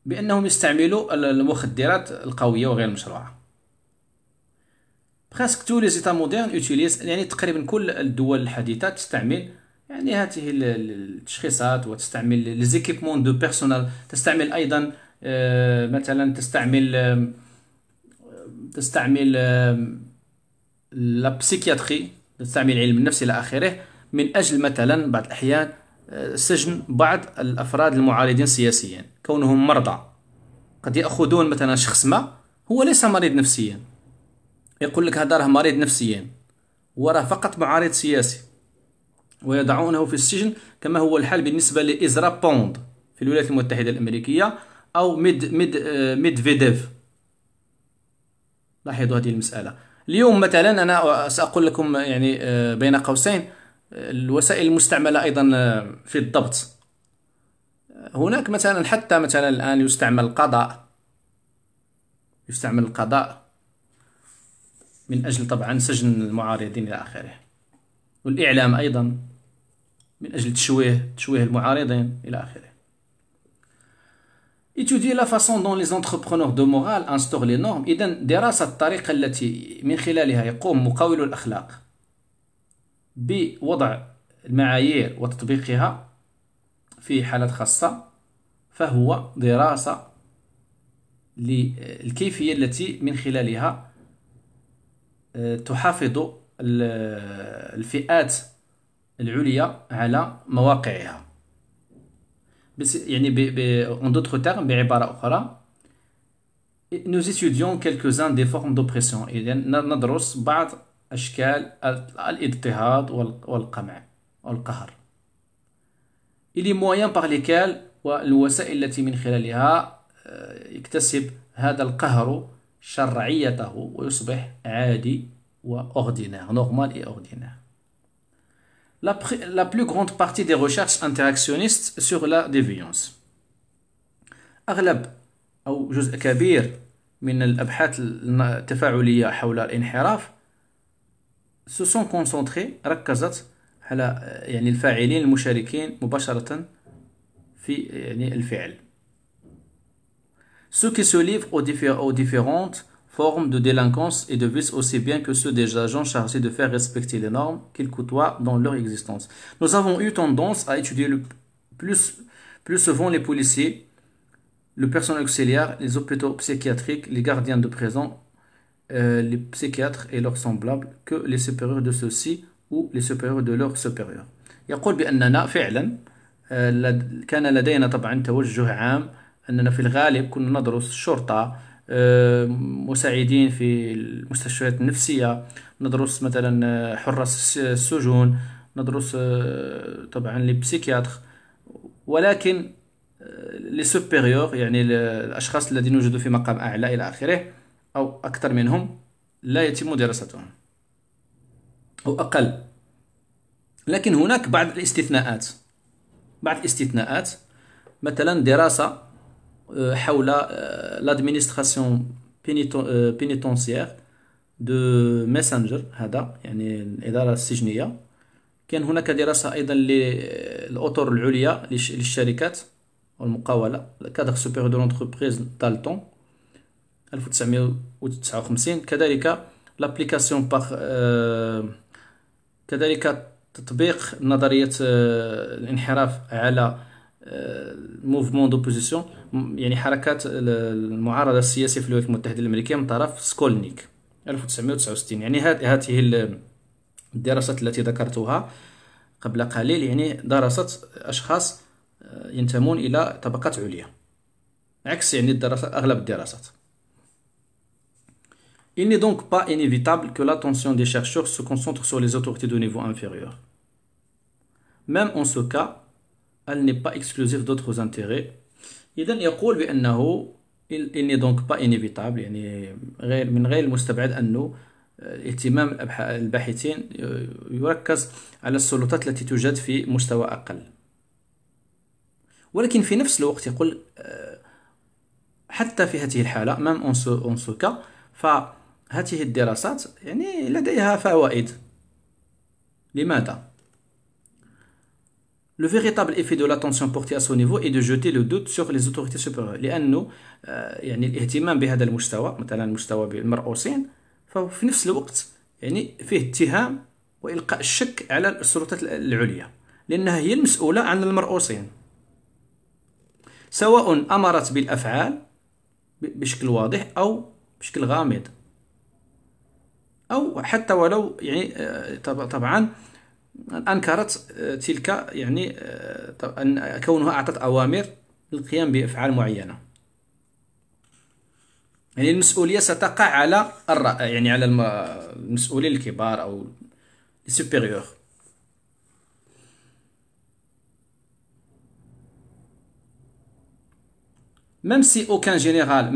بأنهم يستعملوا المخدرات القوية وغير المشروعة برسك تو لي زيتا موديرن يوتيليز يعني تقريبا كل الدول الحديثة تستعمل يعني هذه التشخيصات وتستعمل ليزيكيبمون دو بيرسونال تستعمل أيضا آه، مثلا تستعمل آه، تستعمل لا آه، بسيكياتري تستعمل علم النفس إلى آخره من أجل مثلا بعض الأحيان سجن بعض الافراد المعارضين سياسيا كونهم مرضى قد ياخذون مثلا شخص ما هو ليس مريض نفسيا يقول لك هذا راه مريض نفسيا وراه فقط معارض سياسي ويضعونه في السجن كما هو الحال بالنسبه لإزرا بوند في الولايات المتحده الامريكيه او ميد ميد آه، ميدفيديف لاحظوا هذه المساله اليوم مثلا انا ساقول لكم يعني آه، بين قوسين الوسائل المستعمله ايضا آه، في الضبط هناك مثلا حتى مثلا الان يستعمل القضاء يستعمل القضاء من اجل طبعا سجن المعارضين الى اخره والاعلام ايضا من اجل تشويه تشويه المعارضين الى اخره étudier la façon dont les entrepreneurs de morale instaurent les normes إذا دراسة الطريقة التي من خلالها يقوم مقاول الأخلاق بوضع المعايير وتطبيقها في حالات خاصة فهو دراسة للكيفية التي من خلالها آه، تحافظ الفئات العليا على مواقعها بس يعني ب ب en d'autres termes بعبارة أخرى nous étudions quelques-uns des formes d'oppression et ندرس بعض أشكال الاضطهاد والقمع والقهر إلي مويان باغ ليكال والوسائل التي من خلالها آه، يكتسب هذا القهر شرعيته ويصبح عادي وأوردينير نورمال إي أوردينير La, la plus grande partie des recherches interactionnistes sur la déviance. أغلب أو جزء كبير من الأبحاث التفاعلية حول الانحراف se sont concentrés ركزت ceux qui se livrent aux, différentes formes de délinquance et de vice aussi bien que ceux des agents chargés de faire respecter les normes qu'ils côtoient dans leur existence. Nous avons eu tendance à étudier le plus, plus souvent les policiers, le personnel auxiliaire, les hôpitaux psychiatriques, les gardiens de prison, Euh, les psychiatres et leurs semblables que les supérieurs de ceux-ci ou les supérieurs de leurs supérieurs يقول بأننا فعلا آه، كان لدينا طبعا توجه عام أننا في الغالب كنا ندرس الشرطة آه، مساعدين في المستشفيات النفسية ندرس مثلا آه، حراس السجون ندرس طبعا لي ولكن لي سوبيريور يعني الاشخاص الذين وجدوا في مقام اعلى الى اخره أو أكثر منهم لا يتم دراستهم أو أقل لكن هناك بعض الاستثناءات بعض الاستثناءات مثلا دراسة آه، حول لادمينستراسيون بينيتونسيير دو ميسنجر هذا يعني الإدارة السجنية كان هناك دراسة أيضا للأطر آه، العليا للشركات والمقاولة كادر سوبير دو لونتربريز دالتون 1959 كذلك لابليكاسيون باغ آه، كذلك تطبيق نظريه آه، الانحراف على آه، موفمون دوبوزيسيون يعني حركات المعارضه السياسيه في الولايات المتحده الامريكيه من طرف سكولنيك 1969 يعني هذه الدراسات التي ذكرتها قبل قليل يعني درست اشخاص ينتمون الى طبقات عليا عكس يعني الدراسات اغلب الدراسات Il n'est donc pas inévitable que l'attention des chercheurs se concentre sur les autorités de niveau inférieur. Même en ce cas, elle n'est pas exclusive d'autres intérêts. il n'est donc pas inévitable يعني غير من غير المستبعد أنه اهتمام الباحثين يركز على السلطات التي توجد في مستوى أقل ولكن في نفس الوقت يقول حتى في هذه الحالة مام أون سو هذه الدراسات يعني لديها فوائد لماذا لو فيغيتابل ايفي دو لاتونسيون بورتي à نيفو اي دو جوتي لو دوت doute لي les autorités supérieures لأنه آه، يعني الاهتمام بهذا المستوى مثلا المستوى بالمرؤوسين ففي نفس الوقت يعني فيه اتهام وإلقاء الشك على السلطات العليا لأنها هي المسؤولة عن المرؤوسين سواء أمرت بالأفعال بشكل واضح أو بشكل غامض أو حتى ولو يعني آه، طبعا أنكرت آه، تلك يعني آه، أن كونها أعطت أوامر للقيام بأفعال معينة يعني المسؤولية ستقع على يعني على المسؤولين الكبار أو السوبيريور ميم سي اوكان جينيرال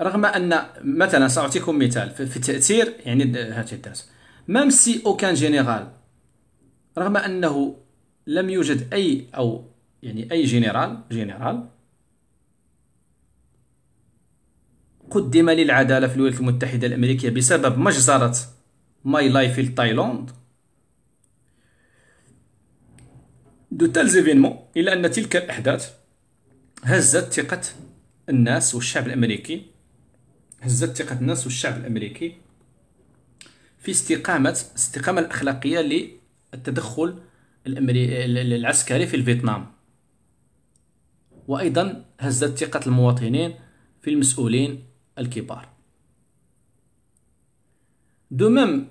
رغم ان مثلا ساعطيكم مثال في التاثير يعني هذه الدرس مام سي اوكان جينيرال رغم انه لم يوجد اي او يعني اي جنرال جنرال قدم للعداله في الولايات المتحده الامريكيه بسبب مجزره ماي لايف في تايلاند دو تال الى الا ان تلك الاحداث هزت ثقه الناس والشعب الامريكي هزت ثقة الناس والشعب الأمريكي في استقامة استقامة الأخلاقية للتدخل العسكري في الفيتنام وأيضا هزت ثقة المواطنين في المسؤولين الكبار De même,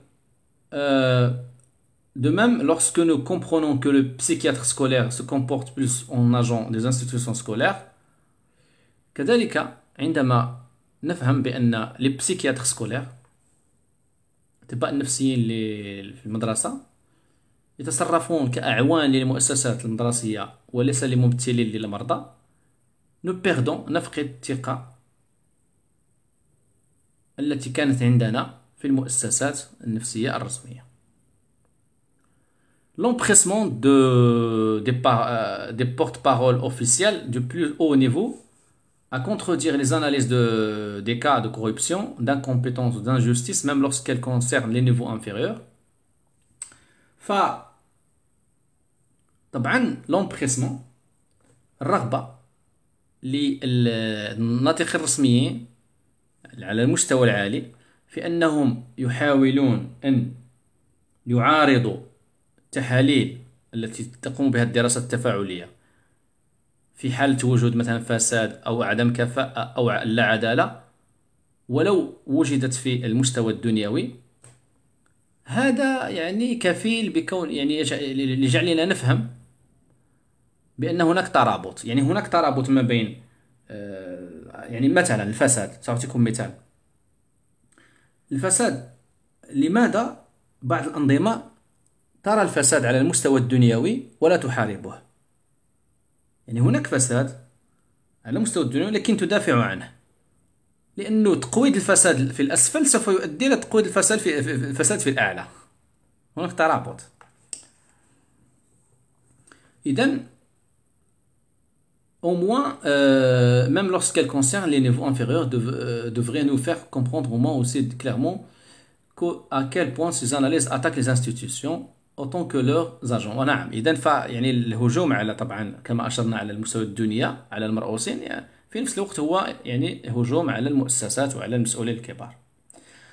euh, de même, lorsque nous comprenons que le psychiatre scolaire se comporte plus en agent des institutions scolaires, كذلك عندما نفهم بان لي بسيكياتر سكولير الاطباء النفسيين اللي في المدرسه يتصرفون كاعوان للمؤسسات المدرسيه وليس لممثلين للمرضى نو بيردون نفقد الثقه التي كانت عندنا في المؤسسات النفسيه الرسميه l'empressement de, des, par, euh, des porte-paroles officielles du plus haut niveau à contredire les analyses de, des cas de corruption, d'incompétence ou d'injustice, même lorsqu'elles concernent les niveaux inférieurs. Fa, l'empressement, الرغبة للناطقين الرسميين على المستوى العالي في أنهم يحاولون أن يعارضوا التحاليل التي تقوم بها الدراسة التفاعلية في حالة وجود مثلا فساد أو عدم كفاءة أو لا عدالة ولو وجدت في المستوى الدنيوي هذا يعني كفيل بكون يعني لجعلنا نفهم بأن هناك ترابط يعني هناك ترابط ما بين آه، يعني مثلا الفساد سأعطيكم مثال الفساد لماذا بعض الأنظمة ترى الفساد على المستوى الدنيوي ولا تحاربه de يعني هناك فساد على مستوى الدنيا لكن تدافع عنه لأنه تقويض الفساد في الأسفل سوف يؤدي façade تقويض الفساد في الفساد في الأعلى هناك ترابط donc au moins, euh, même lorsqu'elle concerne les niveaux inférieurs, euh, devrait nous faire comprendre au moins aussi clairement à quel point ces analyses attaquent les institutions اوتون كو لور زاجون ونعم اذا فيعني الهجوم على طبعا كما اشرنا على المستوى الدنيا على المرؤوسين يعني في نفس الوقت هو يعني هجوم على المؤسسات وعلى المسؤولين الكبار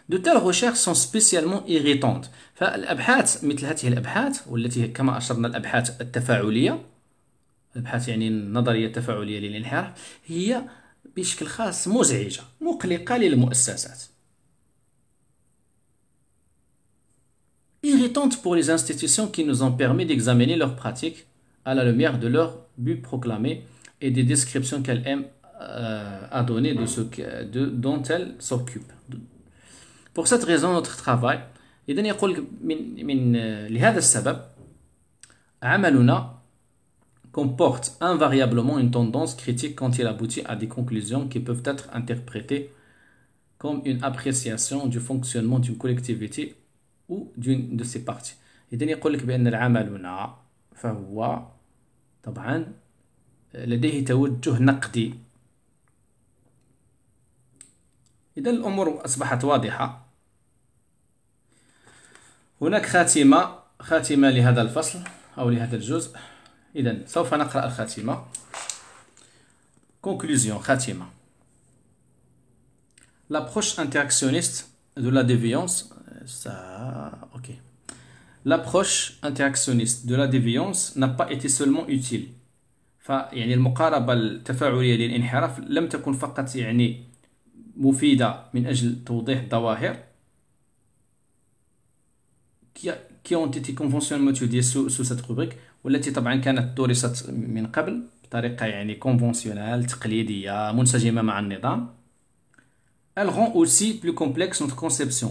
دو تيل ريشيرش سون سبيسيالمون ايريتونت فالابحاث مثل هذه الابحاث والتي كما اشرنا الابحاث التفاعليه الابحاث يعني النظريه التفاعليه للانحراف هي بشكل خاص مزعجه مقلقه للمؤسسات irritante pour les institutions qui nous ont permis d'examiner leurs pratiques à la lumière de leurs buts proclamés et des descriptions qu'elles aiment euh, à donner de ce que, de, dont elles s'occupent. Pour cette raison, notre travail, euh, comporte invariablement une tendance critique quand il aboutit à des conclusions qui peuvent être interprétées comme une appréciation du fonctionnement d'une collectivité او دون دو سي بارتي اذا يقول لك بان العمل هنا فهو طبعا آه، لديه توجه نقدي اذا الامور اصبحت واضحه هناك خاتمه خاتمه لهذا الفصل او لهذا الجزء اذا سوف نقرا الخاتمه conclusion خاتمه l'approche interactionniste de la déviance ça, ok. L'approche interactionniste de la déviance n'a pas été seulement utile. يعني المقاربة التفاعلية للانحراف لم تكن فقط يعني مفيدة من أجل توضيح الظواهر كي ont été conventionnellement étudiées sous, sous cette rubrique والتي طبعا كانت درست من قبل بطريقة يعني conventionnelle تقليدية منسجمة مع النظام Elle rend aussi plus complexe notre conception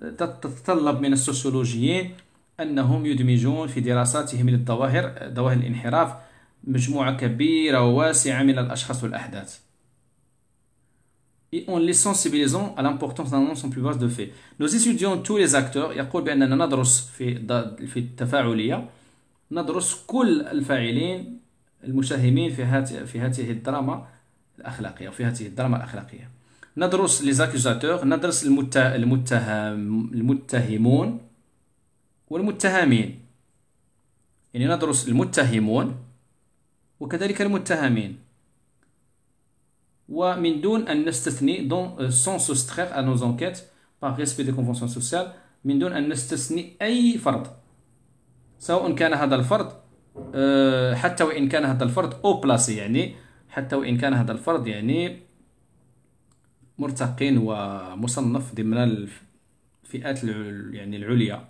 تتطلب من السوسيولوجيين أنهم يدمجون في دراساتهم للظواهر ظواهر الانحراف مجموعة كبيرة وواسعة من الأشخاص والأحداث et en les sensibilisant à l'importance d'un ensemble plus vaste de faits. Nous étudions tous les acteurs يقول بأننا ندرس في في التفاعلية ندرس كل الفاعلين المساهمين في هذه في هذه الدراما الأخلاقية في هذه الدراما الأخلاقية. ندرس لي زاكوزاتور ندرس المت... المتهم المتهمون والمتهمين يعني ندرس المتهمون وكذلك المتهمين ومن دون أن نستثني دون سون سوستخير ا nos enquêtes بار ريسبي دي كونفونسيون سوسيال من دون أن نستثني أي فرد سواء كان هذا الفرد آه، حتى وإن كان هذا الفرد أو بلاسي يعني حتى وإن كان هذا الفرد يعني مرتقين ومصنف ضمن الفئات يعني العليا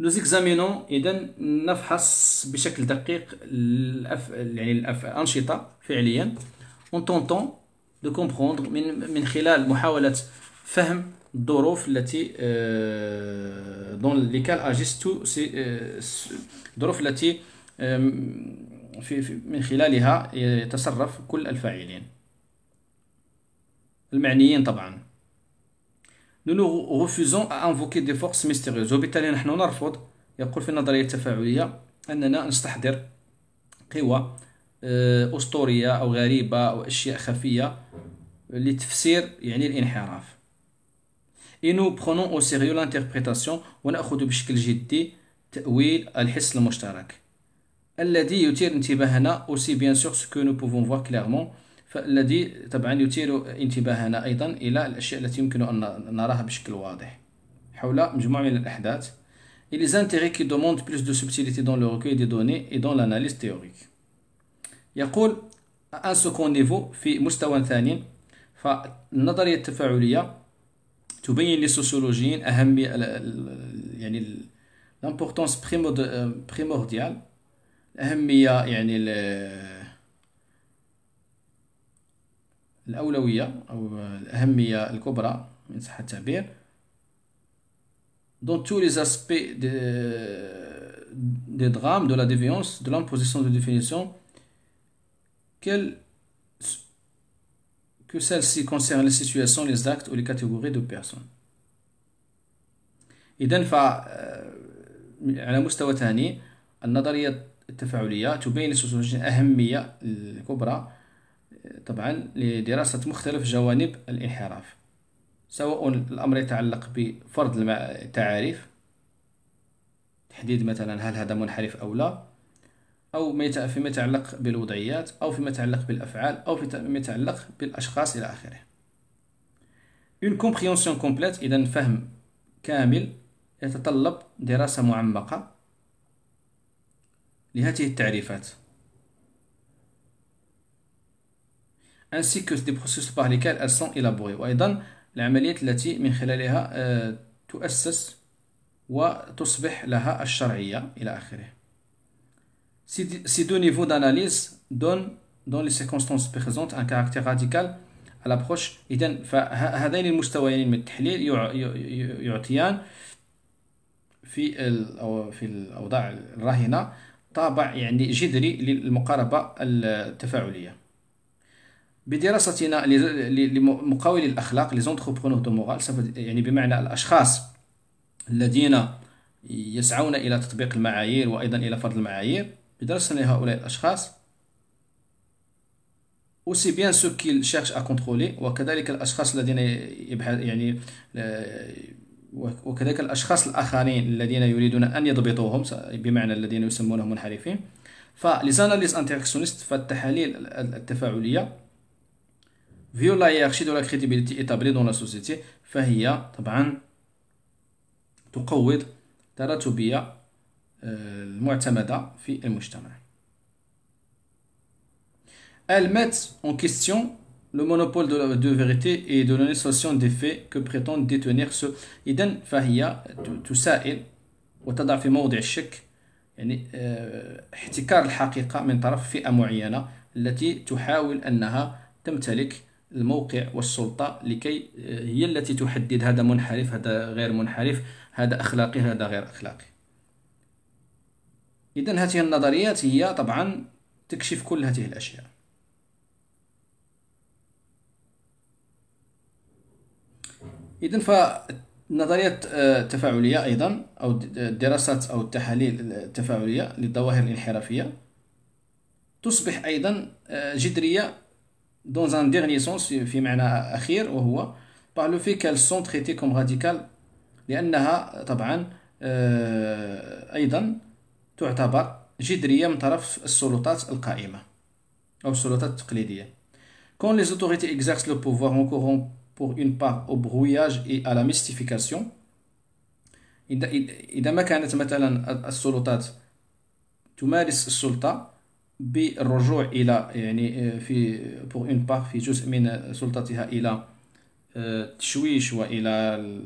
نوزيكزامينو اذا نفحص بشكل دقيق الأف... يعني الأف... الانشطه فعليا اون tentant دو comprendre من من خلال محاوله فهم الظروف التي دون ليكال اجيس تو الظروف التي في من خلالها يتصرف كل الفاعلين المعنيين طبعا nous nous refusons à invoquer des forces mystérieuses وبالتالي نحن نرفض يقول في النظرية التفاعلية أننا نستحضر قوى آه، أسطورية أو غريبة أو أشياء خفية لتفسير يعني الانحراف نو nous او سيريو لانتربريتاسيون و ونأخذ بشكل جدي تأويل الحس المشترك الذي يثير انتباهنا aussi bien sûr ce que nous pouvons voir clairement فالذي طبعا يثير انتباهنا أيضا إلى الأشياء التي يمكن أن نراها بشكل واضح حول مجموعة من الأحداث et les intérêts qui demandent plus de subtilité dans le recueil des données et dans l'analyse théorique. يقول ان سكون نيفو في مستوى ثاني فالنظرية التفاعلية تبين للسوسيولوجيين أهمية يعني لامبورطونس بريمورديال أهمية يعني الأولوية أو الأهمية الكبرى من صح التعبير dans tous les aspects de, des drames, de la déviance, de l'imposition de définition, quelle, que celle-ci concerne les situations, les actes ou les catégories de personnes. إذا ف على مستوى ثاني النظرية التفاعلية تبين للسوسيولوجيا أهمية الكبرى طبعا لدراسة مختلف جوانب الانحراف سواء الأمر يتعلق بفرض التعاريف تحديد مثلا هل هذا منحرف أو لا أو فيما يتعلق بالوضعيات أو فيما يتعلق بالأفعال أو فيما يتعلق بالأشخاص إلى آخره إن كومبريونسيون كومبليت إذا فهم كامل يتطلب دراسة معمقة لهذه التعريفات ainsi que des processus par lesquels elles sont élaborées وأيضا العمليات التي من خلالها تؤسس وتصبح لها الشرعية إلى آخره Ces deux niveaux d'analyse donnent dans les circonstances présentes un caractère radical à l'approche Et إذن فهذين المستويين من التحليل يعطيان في ال أو في الأوضاع الراهنة طابع يعني جذري للمقاربة التفاعلية بدراستنا لمقاول الاخلاق لي زونتربرونور دو مورال يعني بمعنى الاشخاص الذين يسعون الى تطبيق المعايير وايضا الى فرض المعايير بدراستنا لهؤلاء الاشخاص aussi bien ceux qu'ils cherchent à contrôler وكذلك الاشخاص الذين يبحث يعني آه، وكذلك الاشخاص الاخرين الذين يريدون ان يضبطوهم بمعنى الذين يسمونهم منحرفين فليزاناليز انتيركسيونست فالتحاليل التفاعليه فيو لا هيرارشي دو لا كريديبيليتي ايتابلي دون لا سوسيتي فهي طبعا تقوض تراتبية المعتمدة آه، في المجتمع Elles mettent en question le monopole de, la, de vérité et de l'énonciation des faits que prétendent détenir ceux. فهي تسائل وتضع في موضع الشك يعني آه، احتكار الحقيقة من طرف فئة معينة التي تحاول أنها تمتلك الموقع والسلطة لكي آه، هي التي تحدد هذا منحرف هذا غير منحرف هذا أخلاقي هذا غير أخلاقي إذا هذه النظريات هي طبعا تكشف كل هذه الأشياء إذا فنظريات التفاعلية آه، أيضا أو الدراسات آه، أو التحاليل التفاعلية للظواهر الانحرافية تصبح أيضا جدرية dans un dernier sens في معنى أخير وهو par le fait qu'elles sont traitées comme radicales لأنها طبعا أيضا تعتبر جدرية من طرف السلطات القائمة أو السلطات التقليدية Quand les autorités exercent le pouvoir en courant pour une part au brouillage et à la mystification إذا ما كانت مثلا السلطات تمارس السلطة بالرجوع الى يعني آه، في بور اون بار في جزء من سلطتها الى التشويش آه، والى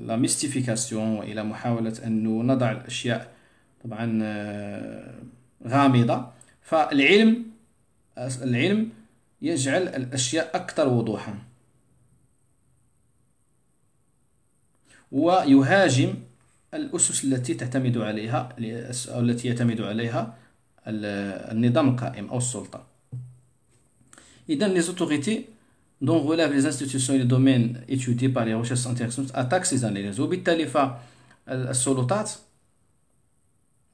لا ميستيفيكاسيون والى محاوله ان نضع الاشياء طبعا آه، غامضه فالعلم العلم يجعل الاشياء اكثر وضوحا ويهاجم الاسس التي تعتمد عليها او التي يعتمد عليها النظام القائم أو السلطة إذا les دون dont relèvent لي institutions et les domaines étudiés par les recherches intéressantes attaquent ces analyses وبالتالي فالسلطات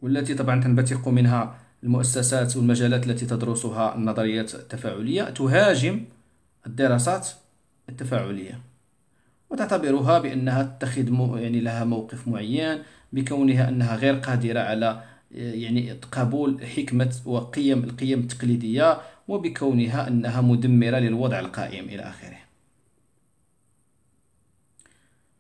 والتي طبعا تنبثق منها المؤسسات والمجالات التي تدرسها النظريات التفاعلية تهاجم الدراسات التفاعلية وتعتبرها بأنها تتخذ يعني لها موقف معين بكونها أنها غير قادرة على يعني قبول حكمة وقيم القيم التقليدية وبكونها أنها مدمرة للوضع القائم إلى آخره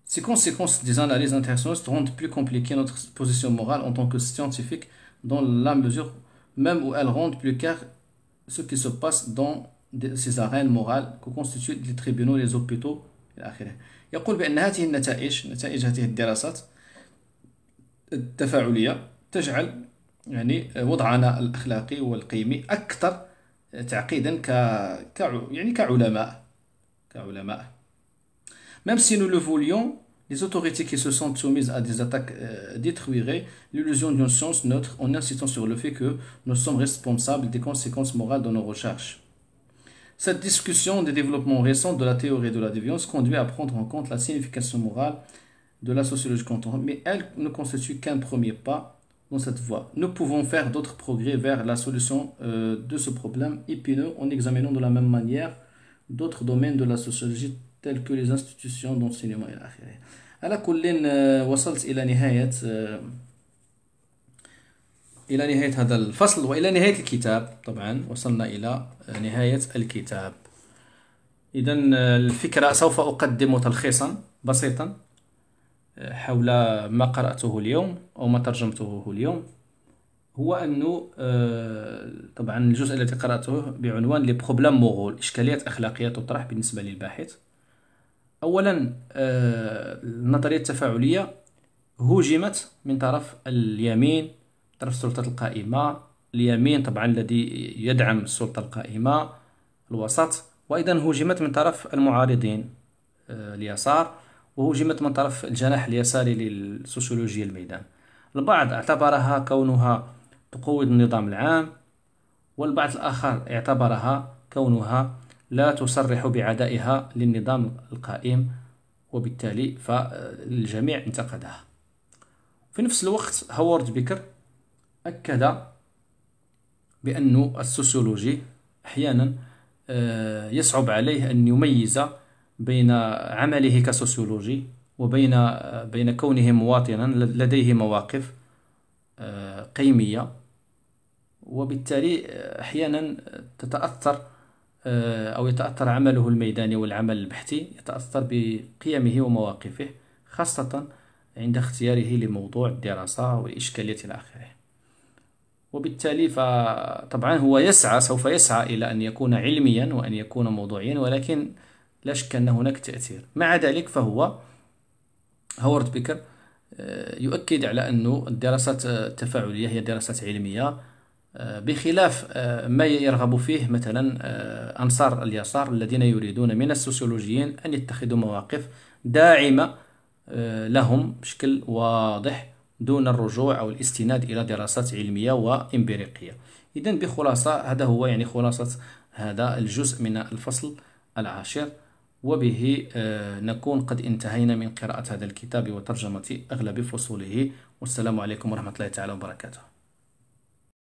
Ces conséquences des analyses internationalistes rendent plus compliquée notre position morale en tant que scientifique dans la mesure même où elles rendent plus clair ce qui se passe dans ces arènes morales que constituent les tribunaux, les hôpitaux إلى آخره يقول بأن هذه النتائج نتائج هذه الدراسات التفاعلية Même si nous le voulions, les autorités qui se sont soumises à des attaques euh, détruiraient l'illusion d'une science neutre en insistant sur le fait que nous sommes responsables des conséquences morales de nos recherches. Cette discussion des développements récents de la théorie de la déviance conduit à prendre en compte la signification morale de la sociologie contemporaine, mais elle ne constitue qu'un premier pas cette voie. Nous pouvons faire d'autres progrès vers la solution euh, de ce problème épineux en examinant de la même manière d'autres domaines de la sociologie tels que les institutions d'enseignement et l'akhiré. على la وصلت إلى نهاية إلى نهاية هذا الفصل وإلى نهاية الكتاب طبعا وصلنا إلى نهاية الكتاب إذا الفكرة سوف أقدم تلخيصا بسيطا حول ما قرأته اليوم أو ما ترجمته اليوم هو أنه آه، طبعا الجزء الذي قرأته بعنوان لي بروبلام مغول إشكاليات أخلاقية تطرح بالنسبة للباحث أولا آه، النظرية التفاعلية هوجمت من طرف اليمين طرف السلطة القائمة اليمين طبعا الذي يدعم السلطة القائمة الوسط وأيضا هوجمت من طرف المعارضين آه، اليسار وهجمت من طرف الجناح اليساري للسوسيولوجيا الميدان البعض اعتبرها كونها تقوض النظام العام والبعض الآخر اعتبرها كونها لا تصرح بعدائها للنظام القائم وبالتالي فالجميع انتقدها في نفس الوقت هوارد بيكر أكد بأن السوسيولوجي أحيانا آه، يصعب عليه أن يميز بين عمله كسوسيولوجي وبين بين كونه مواطنا لديه مواقف آه، قيمية وبالتالي آه، أحيانا تتأثر آه، أو يتأثر عمله الميداني والعمل البحثي يتأثر بقيمه ومواقفه خاصة عند اختياره لموضوع الدراسة والإشكالية إلى آخره وبالتالي فطبعا هو يسعى سوف يسعى إلى أن يكون علميا وأن يكون موضوعيا ولكن لا شك أن هناك تأثير مع ذلك فهو هوارد بيكر آه، يؤكد على أن الدراسات التفاعلية هي دراسات علمية آه، بخلاف آه، ما يرغب فيه مثلا أنصار اليسار الذين يريدون من السوسيولوجيين أن يتخذوا مواقف داعمة لهم بشكل واضح دون الرجوع أو الاستناد إلى دراسات علمية وإمبريقية إذا بخلاصة هذا هو يعني خلاصة هذا الجزء من الفصل العاشر وبه آه، نكون قد انتهينا من قراءة هذا الكتاب وترجمة أغلب فصوله والسلام عليكم ورحمة الله تعالى وبركاته